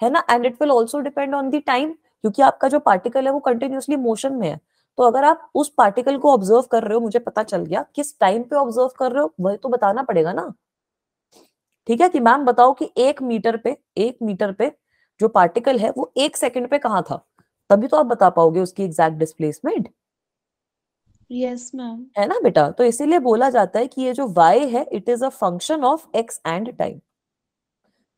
है ना and it will also depend on the time क्योंकि आपका जो पार्टिकल है वो कंटिन्यूसली मोशन में है तो अगर आप उस पार्टिकल को ऑब्जर्व कर रहे हो मुझे पता चल गया किस टाइम पे ऑब्जर्व कर रहे हो वह तो बताना पड़ेगा ना ठीक है कि मैम बताओ कि एक मीटर पे एक मीटर पे जो पार्टिकल है वो एक सेकंड पे कहा था तभी तो आप बता पाओगे उसकी एग्जैक्ट डिस्प्लेसमेंट यस मैम है ना बेटा तो इसीलिए बोला जाता है कि ये जो वाई है it is a function of x and time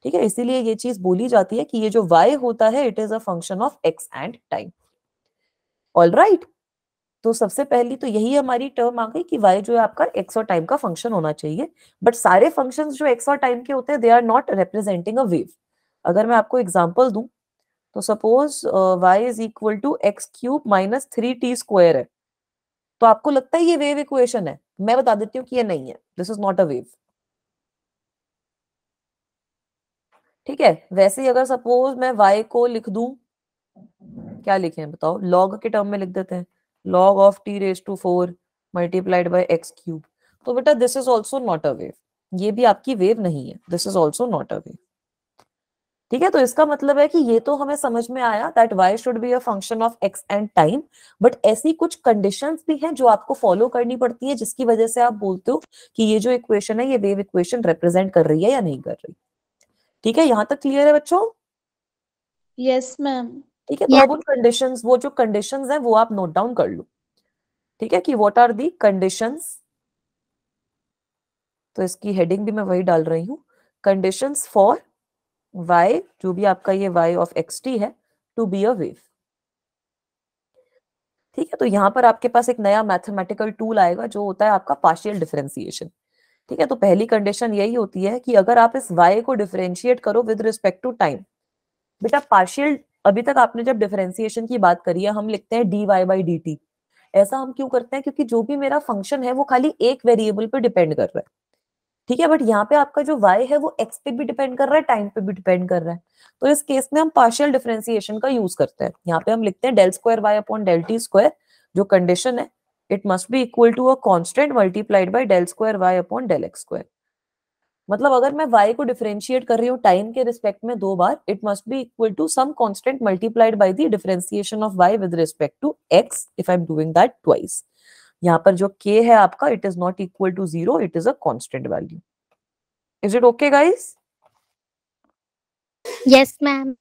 ठीक है इसीलिए ये चीज बोली जाती है कि ये जो वाई होता है it is a function of x and time all right तो सबसे पहली तो यही हमारी टर्म आ गई कि वाई जो है आपका एक्स और टाइम का फंक्शन होना चाहिए बट सारे फंक्शन जो एक्स और टाइम के होते हैं they are not representing a wave अगर मैं आपको एग्जाम्पल दूं तो suppose y is equal to x cube minus three t square है तो आपको लगता है ये वेव इक्वेशन है मैं बता देती हूँ कि ये नहीं है this is not a wave ठीक है वैसे ही अगर सपोज मैं y को लिख दू क्या लिखे बताओ log के टर्म में लिख देते हैं log of t raise to four multiplied by x cube तो बेटा this is also not a wave ये भी आपकी वेव नहीं है this is also not a wave ठीक है तो इसका मतलब है कि ये तो हमें समझ में आया that y should be a function of x and time but ऐसी कुछ कंडीशंस भी हैं जो आपको फॉलो करनी पड़ती है जिसकी वजह से आप बोलते हो कि ये जो इक्वेशन है ये वेव इक्वेशन रिप्रेजेंट कर रही है या नहीं कर रही ठीक है यहाँ तक क्लियर है बच्चों यस मैम ठीक है तो अब उन कंडीशन वो जो कंडीशन है वो आप नोट डाउन कर लो ठीक है कि वॉट आर दी कंडीशन तो इसकी हेडिंग भी मैं वही डाल रही हूँ कंडीशन फॉर y जो भी आपका ये y ऑफ एक्स टी है टू बी अ वेव ठीक है तो यहाँ पर आपके पास एक नया मैथमेटिकल टूल आएगा जो होता है आपका पार्शियल डिफरेंशिएशन ठीक है तो पहली कंडीशन यही होती है कि अगर आप इस y को डिफरेंशिएट करो विद रिस्पेक्ट टू टाइम बेटा पार्शियल अभी तक आपने जब डिफरेंशिएशन की बात करी है हम लिखते हैं d y by d t ऐसा हम क्यों करते हैं क्योंकि जो भी मेरा फंक्शन है वो खाली एक वेरिएबल पर डिपेंड कर रहा है ठीक है बट यहाँ पे आपका जो वाई है वो एक्स पे भी डिपेंड कर रहा है टाइम पे भी डिपेंड कर रहा है तो इस केस में हम पार्शियल डिफ्रेंसिएशन का यूज करते हैं यहाँ पे हम लिखते हैं del square y upon del t square जो कंडीशन है it must be equal to a constant multiplied by del square y upon del x square मतलब अगर मैं y को डिफरेंशिएट कर रही हूँ टाइम के रिस्पेक्ट में दो बार it must be equal to some constant multiplied by the differentiation of y with respect to x if I am doing that twice यहाँ पर जो के है आपका it is not equal to zero it is a constant value is it okay guys yes ma'am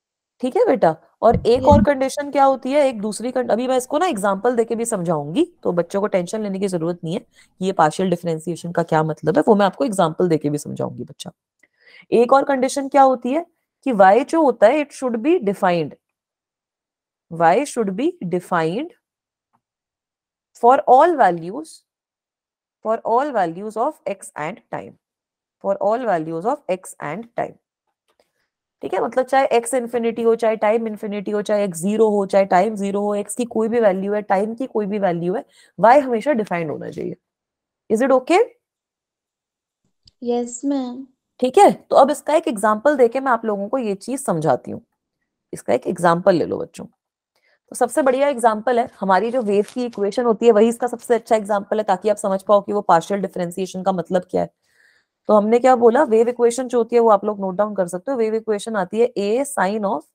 ठीक है बेटा और एक और कंडीशन क्या होती है एक दूसरी कंड... अभी मैं इसको ना एग्जांपल देके भी समझाऊंगी तो बच्चों को टेंशन लेने की जरूरत नहीं है कि ये पार्शियल डिफरेंशिएशन का क्या मतलब है वो मैं आपको एग्जांपल देके भी समझाऊंगी बच्चा एक और कंडीशन क्या होती है कि वाई जो होता है it should be defined y should be defined for all values for all values of x and time for all values of x and time ठीक है मतलब चाहे x इन्फिनिटी हो चाहे टाइम इन्फिनिटी हो चाहे x जीरो हो चाहे टाइम जीरो हो x की कोई भी वैल्यू है टाइम की कोई भी वैल्यू है y हमेशा डिफाइंड होना चाहिए is it okay yes ma'am ठीक है तो अब इसका एक एग्जाम्पल देके मैं आप लोगों को ये चीज समझाती हूँ इसका एक एग्जाम्पल ले लो बच्चों तो सबसे बढ़िया एग्जाम्पल है हमारी जो वेव की इक्वेशन होती है वही इसका सबसे अच्छा एग्जाम्पल है ताकि आप समझ पाओ कि वो पार्शियल डिफ्रेंसिएशन का मतलब क्या है तो हमने क्या बोला वेव इक्वेशन जो होती है वो आप लोग नोट डाउन कर सकते हो वेव इक्वेशन आती है a sine of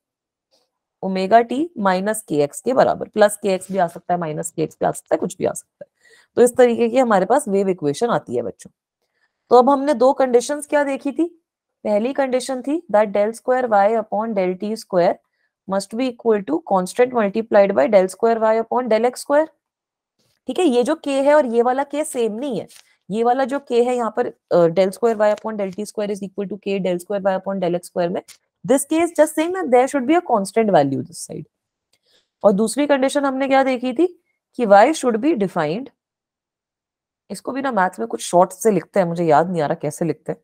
omega t minus k x के बराबर प्लस के एक्स भी आ सकता है माइनस के एक्स भी आ सकता है कुछ भी आ सकता है तो इस तरीके की हमारे पास वेव इक्वेशन आती है बच्चों तो अब हमने दो कंडीशंस क्या देखी थी पहली कंडीशन थी that del square y upon del t square must be equal to constant multiplied by del square y upon del x square ठीक है ये जो के है और ये वाला के सेम नहीं है ये वाला जो के है यहाँ पर del square y upon del t square is equal to k del square y upon del x square में this k is just same there should be a constant value this side और दूसरी condition हमने क्या देखी थी कि Y should be defined इसको भी ना मैथ्स में कुछ शॉर्ट से लिखते हैं मुझे याद नहीं आ रहा कैसे लिखते हैं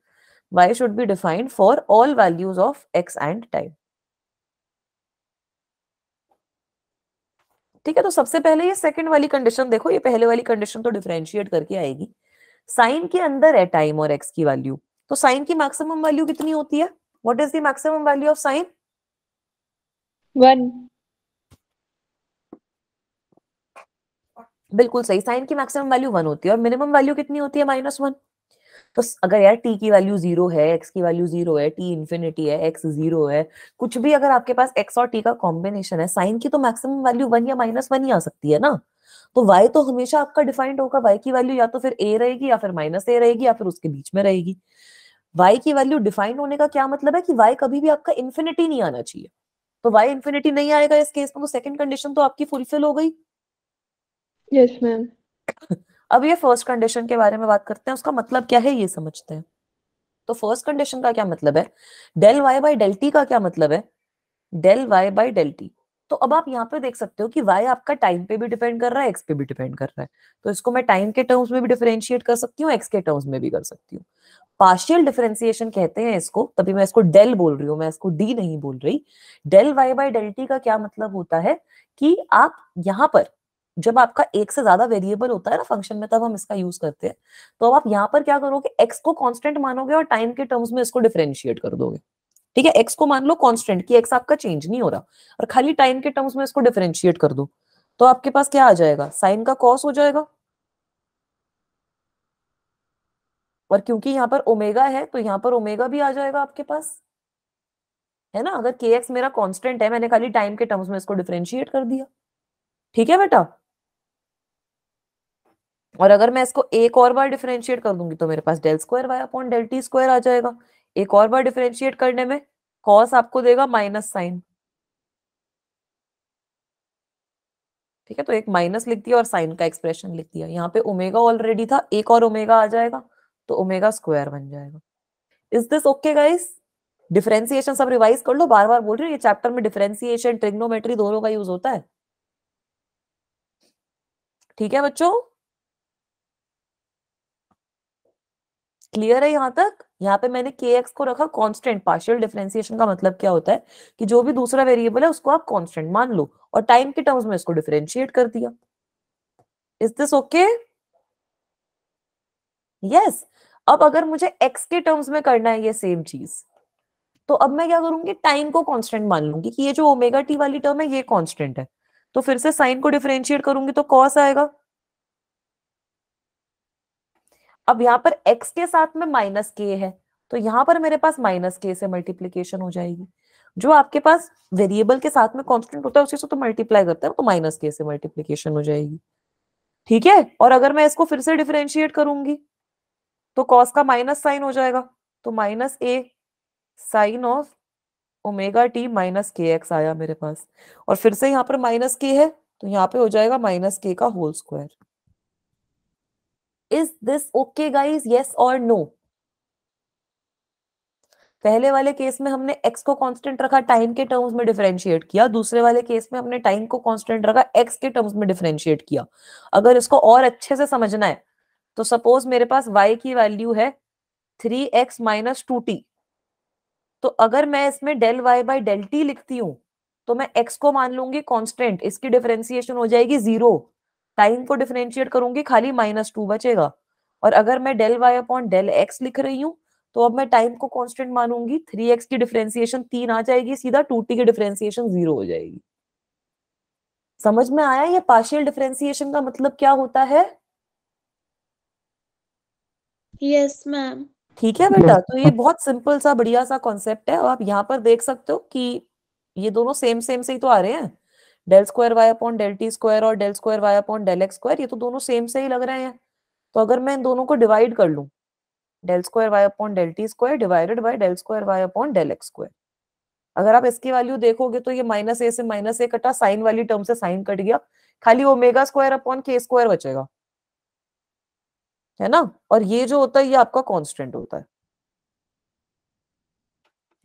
y should be defined for all values of x and time ठीक है तो सबसे पहले ये सेकंड वाली कंडीशन देखो ये पहले वाली कंडीशन तो डिफ्रेंशिएट करके आएगी साइन के अंदर है टाइम और एक्स की वैल्यू तो साइन की मैक्सिमम वैल्यू कितनी होती है what is the maximum value of sine one बिल्कुल सही साइन की मैक्सिमम वैल्यू वन होती है और मिनिमम वैल्यू कितनी होती है माइनस वन तो अगर यार टी की वैल्यू जीरो है एक्स की वैल्यू जीरो है टी इन्फिनिटी है एक्स जीरो है कुछ भी अगर आपके पास एक्स और टी का कॉम्बिनेशन है साइन की तो मैक्सिमम वैल्यू वन या माइनस वन ही आ सकती है ना तो वाई तो हमेशा आपका डिफाइंड होगा वाई की वैल्यू या तो फिर ए रहेगी या फिर माइनस ए रहेगी या फिर उसके बीच में रहेगी वाई की वैल्यू डिफाइंड होने का क्या मतलब है कि वाई कभी भी आपका इन्फिनिटी नहीं आना चाहिए तो वाई इन्फिनिटी नहीं आएगा इस केस में तो सेकंड कंडीशन तो आपकी फुलफिल हो गई यस मैम अब ये फर्स्ट कंडीशन के बारे में बात करते हैं उसका मतलब क्या है ये समझते हैं तो फर्स्ट कंडीशन का क्या मतलब है del y by del t का क्या मतलब है del y by del t तो अब आप यहाँ पे देख सकते हो कि y आपका टाइम पे भी डिपेंड कर रहा है x पे भी डिपेंड कर रहा है तो इसको मैं टाइम के टर्म्स में भी डिफरेंशिएट कर सकती हूँ x के टर्म्स में भी कर सकती हूँ पार्शियल डिफरेंशिएशन कहते हैं इसको तभी मैं इसको डेल बोल रही हूँ मैं इसको डी नहीं बोल रही del y by del t का क्या मतलब होता है कि आप यहाँ पर जब आपका एक से ज्यादा वेरिएबल होता है ना फंक्शन में तब हम इसका यूज करते हैं तो अब आप यहाँ पर क्या करोगे एक्स को कॉन्स्टेंट मानोगे और टाइम के टर्म्स में इसको डिफ्रेंशिएट कर दोगे ठीक है एक्स को मान लो कॉन्स्टेंट की एक्स आपका चेंज नहीं हो रहा और खाली टाइम के टर्म्स में इसको डिफ्रेंशिएट कर दो तो आपके पास क्या आ जाएगा साइन का कॉस हो जाएगा और क्योंकि यहाँ पर ओमेगा है तो यहाँ पर ओमेगा भी आ जाएगा आपके पास है ना अगर के एक्स मेरा कॉन्स्टेंट है मैंने खाली टाइम के टर्म्स में इसको डिफ्रेंशिएट कर दिया ठीक है बेटा और अगर मैं इसको एक और बार डिफरेंशिएट कर दूंगी तो मेरे पास del square y upon del t square आ जाएगा एक और बार डिफरेंशिएट करने में कॉस आपको देगा माइनस साइन ठीक है तो एक माइनस लिख दिया और साइन का एक्सप्रेशन लिख दिया यहाँ पे ओमेगा ऑलरेडी था एक और ओमेगा आ जाएगा तो ओमेगा स्क्वायर बन जाएगा is this okay guys differentiation सब रिवाइज कर लो बार बार बोल रही हूँ ये चैप्टर में डिफरेंशिएशन ट्रिग्नोमेट्री दोनों का यूज होता है ठीक है बच्चों क्लियर है यहाँ तक यहाँ पे मैंने के एक्स को रखा कांस्टेंट पार्शियल डिफरेंशिएशन का मतलब क्या होता है कि जो भी दूसरा वेरिएबल है उसको आप कांस्टेंट मान लो और टाइम के टर्म्स में इसको डिफरेंशिएट कर दिया इज दिस ओके यस अब अगर मुझे एक्स के टर्म्स में करना है ये सेम चीज तो अब मैं क्या करूंगी टाइम को कॉन्स्टेंट मान लूंगी कि ये जो ओमेगा टी वाली टर्म है ये कॉन्स्टेंट है तो फिर से साइन को डिफरेंशिएट करूंगी तो कॉस आएगा अब यहाँ पर x के साथ में माइनस के है तो यहाँ पर मेरे पास माइनस के से मल्टीप्लीकेशन हो जाएगी जो आपके पास वेरिएबल के साथ में कांस्टेंट होता है उसी से तो मल्टीप्लाई करते हैं तो माइनस के से मल्टीप्लीकेशन हो जाएगी ठीक है और अगर मैं इसको फिर से डिफ्रेंशिएट करूंगी तो कॉस का माइनस साइन हो जाएगा तो minus a sine of omega t minus k x आया मेरे पास और फिर से यहाँ पर माइनस के है तो यहाँ पे हो जाएगा माइनस के का whole square is this okay guys yes और नो पहले वाले केस में हमने x को कांस्टेंट रखा टाइम के टर्म्स में डिफरेंशिएट किया दूसरे वाले केस में हमने टाइम को कांस्टेंट रखा x के टर्म्स में डिफरेंशिएट किया अगर इसको और अच्छे से समझना है तो सपोज मेरे पास y की वैल्यू है three x minus two t तो अगर मैं इसमें del y by del t लिखती हूँ तो मैं x को मान लूंगी कॉन्स्टेंट इसकी डिफरेंशिएशन हो जाएगी जीरो टाइम को डिफ्रेंशिएट करूंगी खाली माइनस टू बचेगा और अगर मैं del y upon del x लिख रही हूँ तो अब मैं टाइम को कांस्टेंट मानूंगी थ्री एक्स की डिफ्रेंसिएशन तीन आ जाएगी सीधा टू टी की डिफ्रेंसिएशन जीरो हो जाएगी समझ में आया ये पार्शियल डिफ्रेंसिएशन का मतलब क्या होता है यस मैम ठीक है बेटा तो ये बहुत सिंपल सा बढ़िया सा कॉन्सेप्ट है और आप यहाँ पर देख सकते हो कि ये दोनों सेम सेम से ही तो आ रहे हैं del square y upon del t square और del square y upon del x square ये तो दोनों सेम से ही लग रहे हैं तो अगर मैं इन दोनों को डिवाइड कर लूँ del square y upon del t square divided by del square y upon del x square अगर आप इसकी वैल्यू देखोगे तो ये माइनस ए से माइनस ए कटा साइन वाली टर्म से साइन कट गया खाली omega square upon k square बचेगा है ना और ये जो होता है ये आपका कांस्टेंट होता है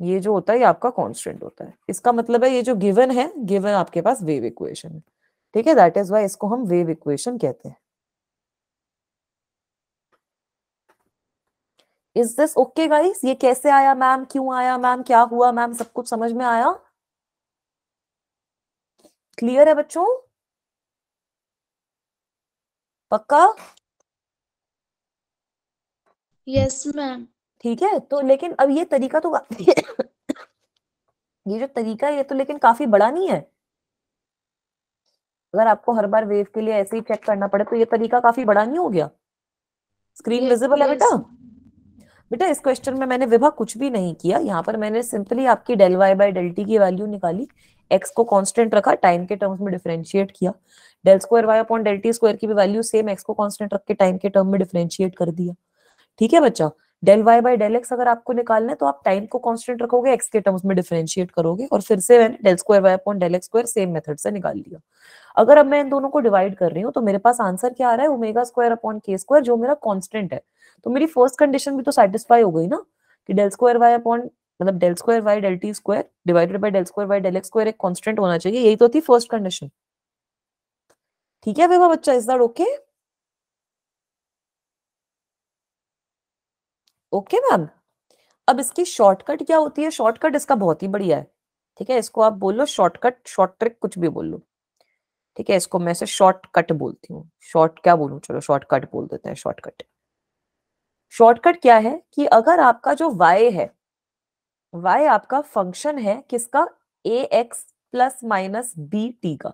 ये जो होता है ये आपका कॉन्स्टेंट होता है इसका मतलब है ये जो गिवन है गिवन आपके पास वेव इक्वेशन है ठीक है दैट इज वाई इसको हम वेव इक्वेशन कहते हैं इज दिस ओके गाइस ये कैसे आया मैम क्यों आया मैम क्या हुआ मैम सब कुछ समझ में आया क्लियर है बच्चों पक्का यस मैम ठीक है तो लेकिन अब ये तरीका तो ये जो तरीका है ये तो लेकिन काफी बड़ा नहीं है अगर आपको हर बार वेव के लिए ऐसे ही चेक करना पड़े तो ये तरीका काफी बड़ा नहीं हो गया स्क्रीन विजिबल है बेटा बेटा इस क्वेश्चन में मैंने विभा कुछ भी नहीं किया यहाँ पर मैंने सिंपली आपकी del y by del t की वैल्यू निकाली एक्स को कांस्टेंट रखा टाइम के टर्म्स में डिफरेंशिएट किया del square y upon del t square की भी वैल्यू सेम एक्स को कांस्टेंट रख के टाइम के टर्म में डिफरेंशिएट कर दिया ठीक है बच्चा del y by del x अगर आपको निकालना है तो आप टाइम को कॉन्स्टेंट रखोगे एक्स के टर्म्स में डिफ्रेंशिएट करोगे और फिर से मैंने del square y upon del x square same method से निकाल लिया अगर अब मैं इन दोनों को डिवाइड कर रही हूँ तो मेरे पास आंसर क्या आ रहा है omega square upon k square जो मेरा कॉन्स्टेंट है तो मेरी फर्स्ट कंडीशन भी तो सेटिस्फाई हो गई ना कि डेल स्क्वायर वाई अपॉन मतलब del square y del t square divided by del square y del x square एक कॉन्स्टेंट होना चाहिए यही तो थी फर्स्ट कंडीशन ठीक है बच्चा इस दर ओके okay? ओके मैम अब इसकी शॉर्टकट क्या होती है शॉर्टकट इसका बहुत ही बढ़िया है ठीक है इसको आप बोलो शॉर्टकट शॉर्ट ट्रिक कुछ भी बोल लो ठीक है इसको मैं शॉर्टकट बोलती हूँ शॉर्ट क्या बोलू चलो शॉर्टकट बोल देते हैं शॉर्टकट शॉर्टकट क्या है कि अगर आपका जो वाई है वाई आपका फंक्शन है किसका a x plus minus b t का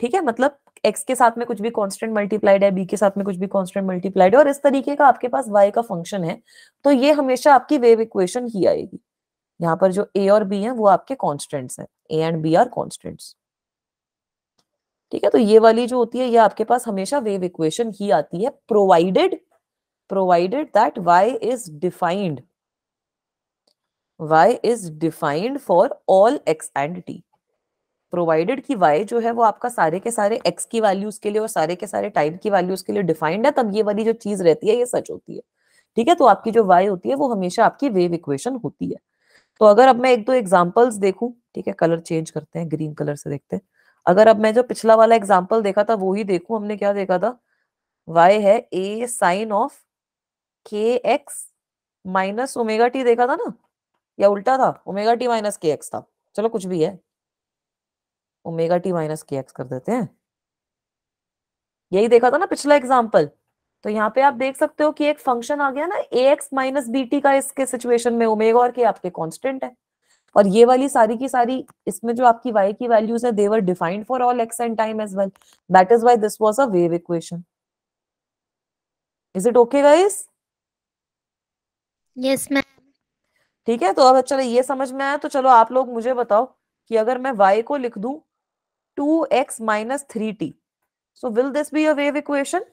ठीक है मतलब एक्स के साथ में कुछ भी कांस्टेंट मल्टीप्लाइड है बी के साथ में कुछ भी कांस्टेंट मल्टीप्लाइड है और इस तरीके का आपके पास वाई का फंक्शन है तो ये हमेशा आपकी वेव इक्वेशन ही आएगी यहाँ पर जो ए और बी है वो आपके कॉन्स्टेंट्स है a and b are constants ठीक है तो ये वाली जो होती है ये आपके पास हमेशा वेव इक्वेशन ही आती है provided provided that y is defined y is defined for all x and t provided कि वाई जो है वो आपका सारे के सारे एक्स की वैल्यूज के लिए और सारे के सारे टाइम की वैल्यूज के लिए डिफाइंड है तब ये वाली जो चीज रहती है ये सच होती है ठीक है तो आपकी जो वाई होती है वो हमेशा आपकी वेव इक्वेशन होती है तो अगर अब मैं एक दो एग्जाम्पल्स देखूं ठीक है कलर चेंज करते हैं ग्रीन कलर से देखते हैं अगर अब मैं जो पिछला वाला एग्जाम्पल देखा था वो ही देखू हमने क्या देखा था वाई है a sine of k x minus omega t देखा था ना या उल्टा था omega t minus k x था चलो कुछ भी है omega t minus k x कर देते हैं यही देखा था ना पिछला एग्जाम्पल तो यहाँ पे आप देख सकते हो कि एक फंक्शन आ गया ना a x minus b t का इसके सिचुएशन में ओमेगा और के आपके कांस्टेंट है और ये वाली सारी की सारी इसमें जो आपकी वाई की वैल्यूज है they're defined for all x and time as well that is why this was a wave equation is it okay guys yes ma'am ठीक है तो अब चलो ये समझ में आया तो चलो आप लोग मुझे बताओ कि अगर मैं y को लिख दूं two x minus three t so will this be a wave equation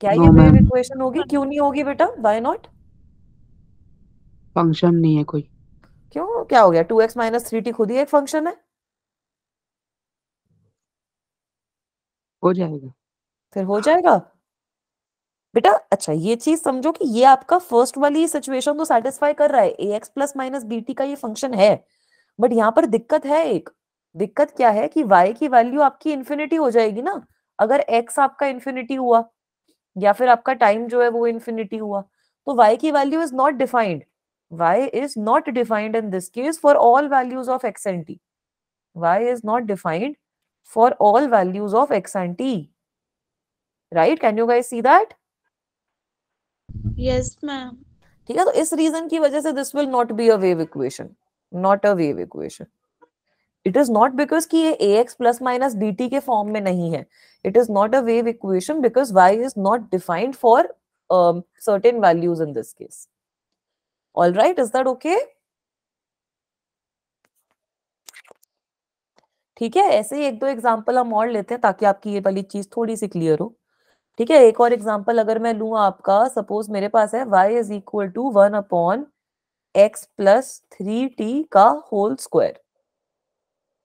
क्या ये वेव इक्वेशन होगी हाँ। क्यों नहीं होगी बेटा व्हाई नॉट फंक्शन नहीं है कोई क्यों क्या हो गया two x minus three t खुद ही एक फंक्शन है हो जाएगा फिर हो जाएगा बेटा अच्छा ये चीज समझो कि ये आपका फर्स्ट वाली सिचुएशन तो सेटिस्फाई कर रहा है a x plus minus b t का ये फंक्शन है बट यहाँ पर दिक्कत है एक दिक्कत क्या है कि y की वैल्यू आपकी इन्फिनिटी हो जाएगी ना अगर x आपका इन्फिनिटी हुआ या फिर आपका टाइम जो है वो इन्फिनिटी हुआ तो y की value is not defined y is not defined in this case for all values of x and t y is not defined for all values of x and t right can you guys see that yes ma'am ठीक है तो इस reason की वजह से this will not be a wave equation not a wave equation it is not because कि ये a x plus minus D t के फॉर्म में नहीं है it is not a wave equation because y is not defined for certain values in this case all right is that okay ठीक है ऐसे ही एक दो एग्जाम्पल हम और लेते हैं ताकि आपकी ये वाली चीज थोड़ी सी क्लियर हो ठीक है एक और एग्जाम्पल अगर मैं लू आपका सपोज मेरे पास है y is equal to one upon x plus three t का होल स्क्वायर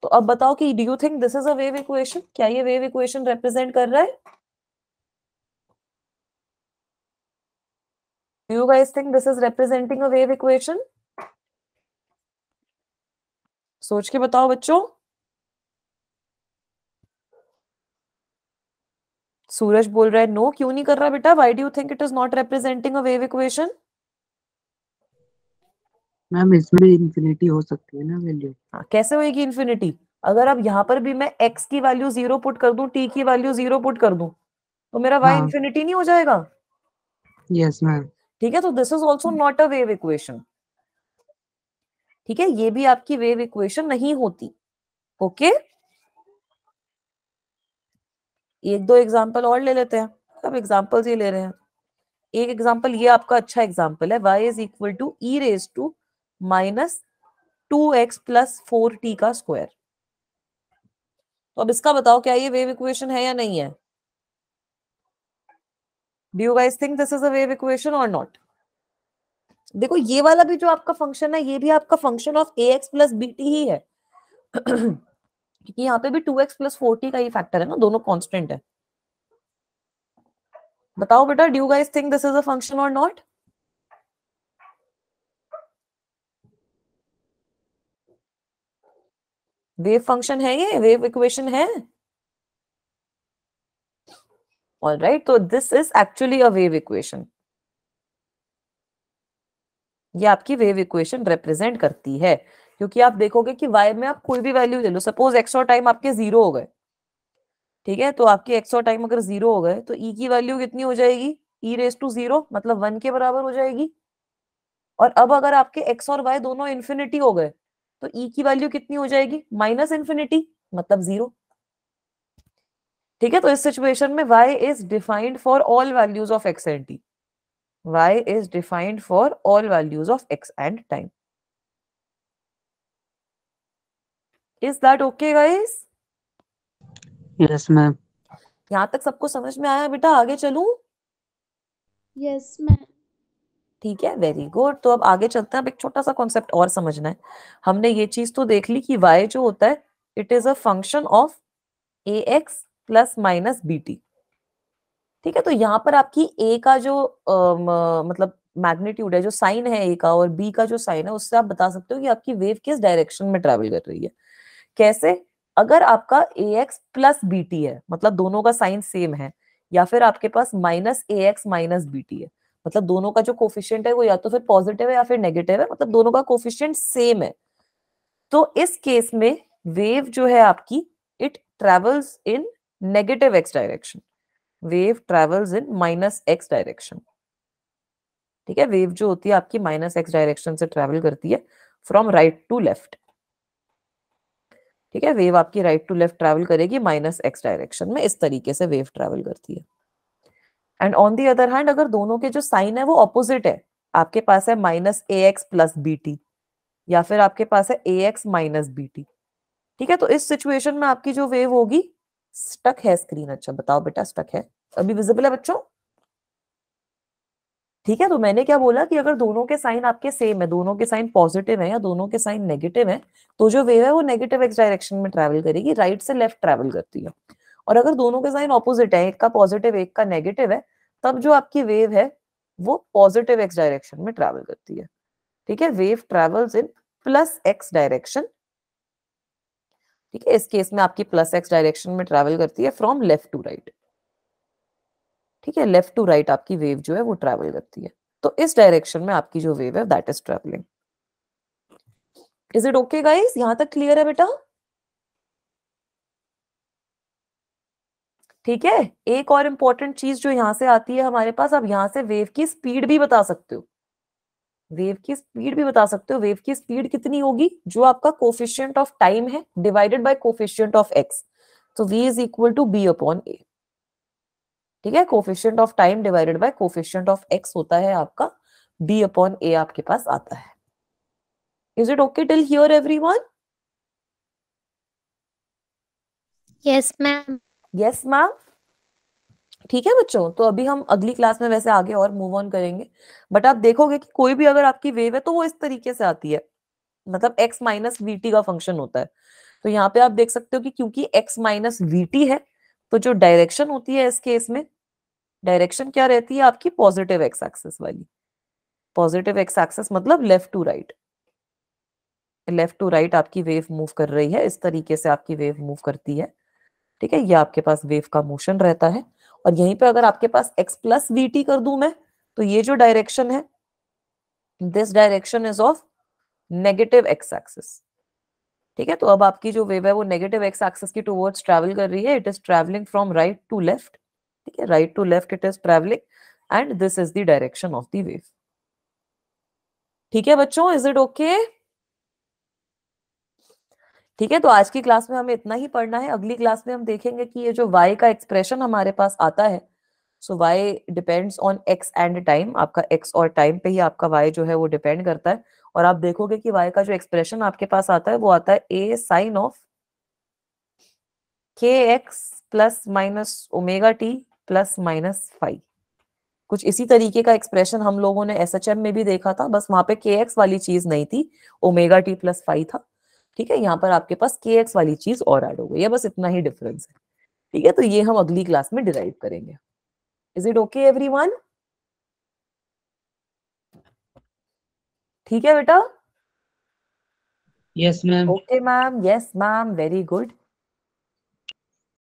तो अब बताओ कि do you think this is a wave equation क्या ये वेव इक्वेशन रिप्रेजेंट कर रहा है do you guys think this is representing a wave equation सोच के बताओ बच्चों सूरज बोल रहा है नो क्यों नहीं कर रहा बेटा why do you think it is not representing a wave equation ma'am इसमें इंफिनिटी हो सकती है ना वैल्यू हाँ कैसे होएगी इंफिनिटी अगर अब यहां पर भी मैं x की वैल्यू जीरो पुट कर दूं t की वैल्यू जीरो पुट कर दूं तो मेरा y इंफिनिटी हाँ। नहीं हो जाएगा यस मैम ठीक है तो this is also not a wave equation ठीक है ये भी आपकी वेव इक्वेशन नहीं होती ओके okay? एक दो एग्जाम्पल और ले लेते हैं सब एग्जाम्पल ही ले रहे हैं एक एग्जाम्पल ये आपका अच्छा एग्जाम्पल है y is equal to e raise to minus two x plus four t का स्क्वायर तो अब इसका बताओ क्या ये वेव इक्वेशन है या नहीं है do you guys think this is a wave equation और नॉट देखो ये वाला भी जो आपका फंक्शन है ये भी आपका function of a x plus b t ही है क्योंकि यहाँ पे भी टू एक्स प्लस फोर्टी का ही फैक्टर है ना दोनों कॉन्स्टेंट है बताओ बेटा do guys think this is a function और नॉट वेव फंक्शन है ये वेव इक्वेशन है ऑल राइट तो this is actually a wave equation ये आपकी वेव इक्वेशन रिप्रेजेंट करती है क्योंकि आप देखोगे कि वाई में आप कोई भी वैल्यू ले लो सपोज एक्सो टाइम आपके जीरो हो गए ठीक है तो आपके एक्सो टाइम अगर जीरो हो गए तो ई e की वैल्यू कितनी हो जाएगी ई रेस टू जीरो मतलब वन के बराबर हो जाएगी और अब अगर आपके एक्स और वाई दोनों इन्फिनिटी हो गए तो ई e की वैल्यू कितनी हो जाएगी माइनस इन्फिनिटी मतलब जीरो ठीक है तो इस सिचुएशन में y is defined for all values of x and t y is defined for all values of x and time is that okay guys yes ma'am यहाँ तक सबको समझ में आया बेटा आगे चलू यस मैम ठीक है वेरी गुड तो अब आगे चलते हैं अब एक छोटा सा कॉन्सेप्ट और समझना है हमने ये चीज तो देख ली कि y जो होता है it is a function of a x plus minus b t ठीक है तो यहाँ पर आपकी ए का जो आ, मतलब मैग्नीट्यूड है जो साइन है ए का और बी का जो साइन है उससे आप बता सकते हो कि आपकी वेव किस डायरेक्शन में ट्रेवल कर रही है कैसे अगर आपका a x plus b t है मतलब दोनों का साइन सेम है या फिर आपके पास minus a x minus b t है मतलब दोनों का जो कोफिशियंट है वो या तो फिर पॉजिटिव है या फिर नेगेटिव है मतलब दोनों का कोफिशियंट सेम है तो इस केस में वेव जो है आपकी it travels in negative x direction wave travels in minus x direction ठीक है वेव जो होती है आपकी माइनस एक्स डायरेक्शन से ट्रेवल करती है फ्रॉम राइट टू लेफ्ट ठीक है वेव आपकी राइट टू लेफ्ट ट्रैवल करेगी माइनस एक्स डायरेक्शन में इस तरीके से वेव ट्रैवल करती है and on the other hand अगर दोनों के जो साइन है वो ऑपोजिट है आपके पास है minus a x plus b t या फिर आपके पास है a x minus b t ठीक है तो इस सिचुएशन में आपकी जो वेव होगी स्टक है स्क्रीन अच्छा बताओ बेटा स्टक है अभी विजिबल है बच्चों ठीक है तो मैंने क्या बोला कि अगर दोनों के साइन आपके सेम है दोनों के साइन पॉजिटिव है या दोनों के साइन नेगेटिव है तो जो वेव है वो नेगेटिव एक्स डायरेक्शन में ट्रेवल करेगी राइट से लेफ्ट ट्रेवल करती है और अगर दोनों के साइन ऑपोजिट है एक का पॉजिटिव एक का नेगेटिव है तब जो आपकी वेव है वो पॉजिटिव एक्स डायरेक्शन में ट्रैवल करती है ठीक है wave travels in plus x direction ठीक है इस केस में आपकी प्लस एक्स डायरेक्शन में ट्रेवल करती है फ्रॉम लेफ्ट टू राइट ठीक है लेफ्ट टू राइट आपकी वेव जो है वो ट्रेवल करती है तो इस डायरेक्शन में आपकी जो वेव है that is travelling is it okay guys यहां तक क्लियर है बेटा ठीक है एक और इंपॉर्टेंट चीज जो यहां से आती है हमारे पास आप यहां से वेव की स्पीड भी बता सकते हो वेव की स्पीड भी बता सकते हो वेव की स्पीड कितनी होगी जो आपका कोफिशियंट ऑफ टाइम है divided by coefficient of x तो v is equal to b upon a ठीक है coefficient of time divided by coefficient of x होता है आपका बी अपॉन ए आपके पास आता है is it okay till here everyone yes ma'am yes ma'am ठीक है बच्चों तो अभी हम अगली क्लास में वैसे आगे और मूव ऑन करेंगे बट आप देखोगे कि कोई भी अगर आपकी वेव है तो वो इस तरीके से आती है मतलब x माइनस वी का फंक्शन होता है तो यहाँ पे आप देख सकते हो कि क्योंकि x माइनस वी है तो जो डायरेक्शन होती है इस केस में डायरेक्शन क्या रहती है आपकी पॉजिटिव एक्स एक्सेस वाली पॉजिटिव एक्स एक्सेस मतलब left to right left to right आपकी वेव मूव कर रही है इस तरीके से आपकी वेव मूव करती है ठीक है ये आपके पास वेव का मोशन रहता है और यहीं पे अगर आपके पास x प्लस वी टी कर दू मैं तो ये जो डायरेक्शन है this direction is of negative x axis ठीक है तो अब आपकी जो वेव है वो नेगेटिव एक्स एक्सेस की टूवर्ड्स ट्रैवल कर रही है it is travelling from right to left ठीक है right to left it is travelling and this is the direction of the wave ठीक है बच्चों इज इट ओके ठीक है तो आज की क्लास में हमें इतना ही पढ़ना है अगली क्लास में हम देखेंगे कि ये जो y का एक्सप्रेशन हमारे पास आता है so y depends on x and time आपका एक्स और टाइम पे ही आपका वाई जो है वो डिपेंड करता है और आप देखोगे कि वाई का जो एक्सप्रेशन आपके पास आता है वो आता है a sine of k x plus minus omega t plus minus five कुछ इसी तरीके का एक्सप्रेशन हम लोगों ने एस में भी देखा था बस वहां पे के एक्स वाली चीज नहीं थी ओमेगा टी प्लस फाइव था ठीक है यहाँ पर आपके पास के एक्स वाली चीज और ऐड हो गई है बस इतना ही डिफरेंस है ठीक है तो ये हम अगली क्लास में डिराइव करेंगे इज इट ओके एवरीवन ठीक है बेटा yes ma'am okay ma'am yes ma'am very good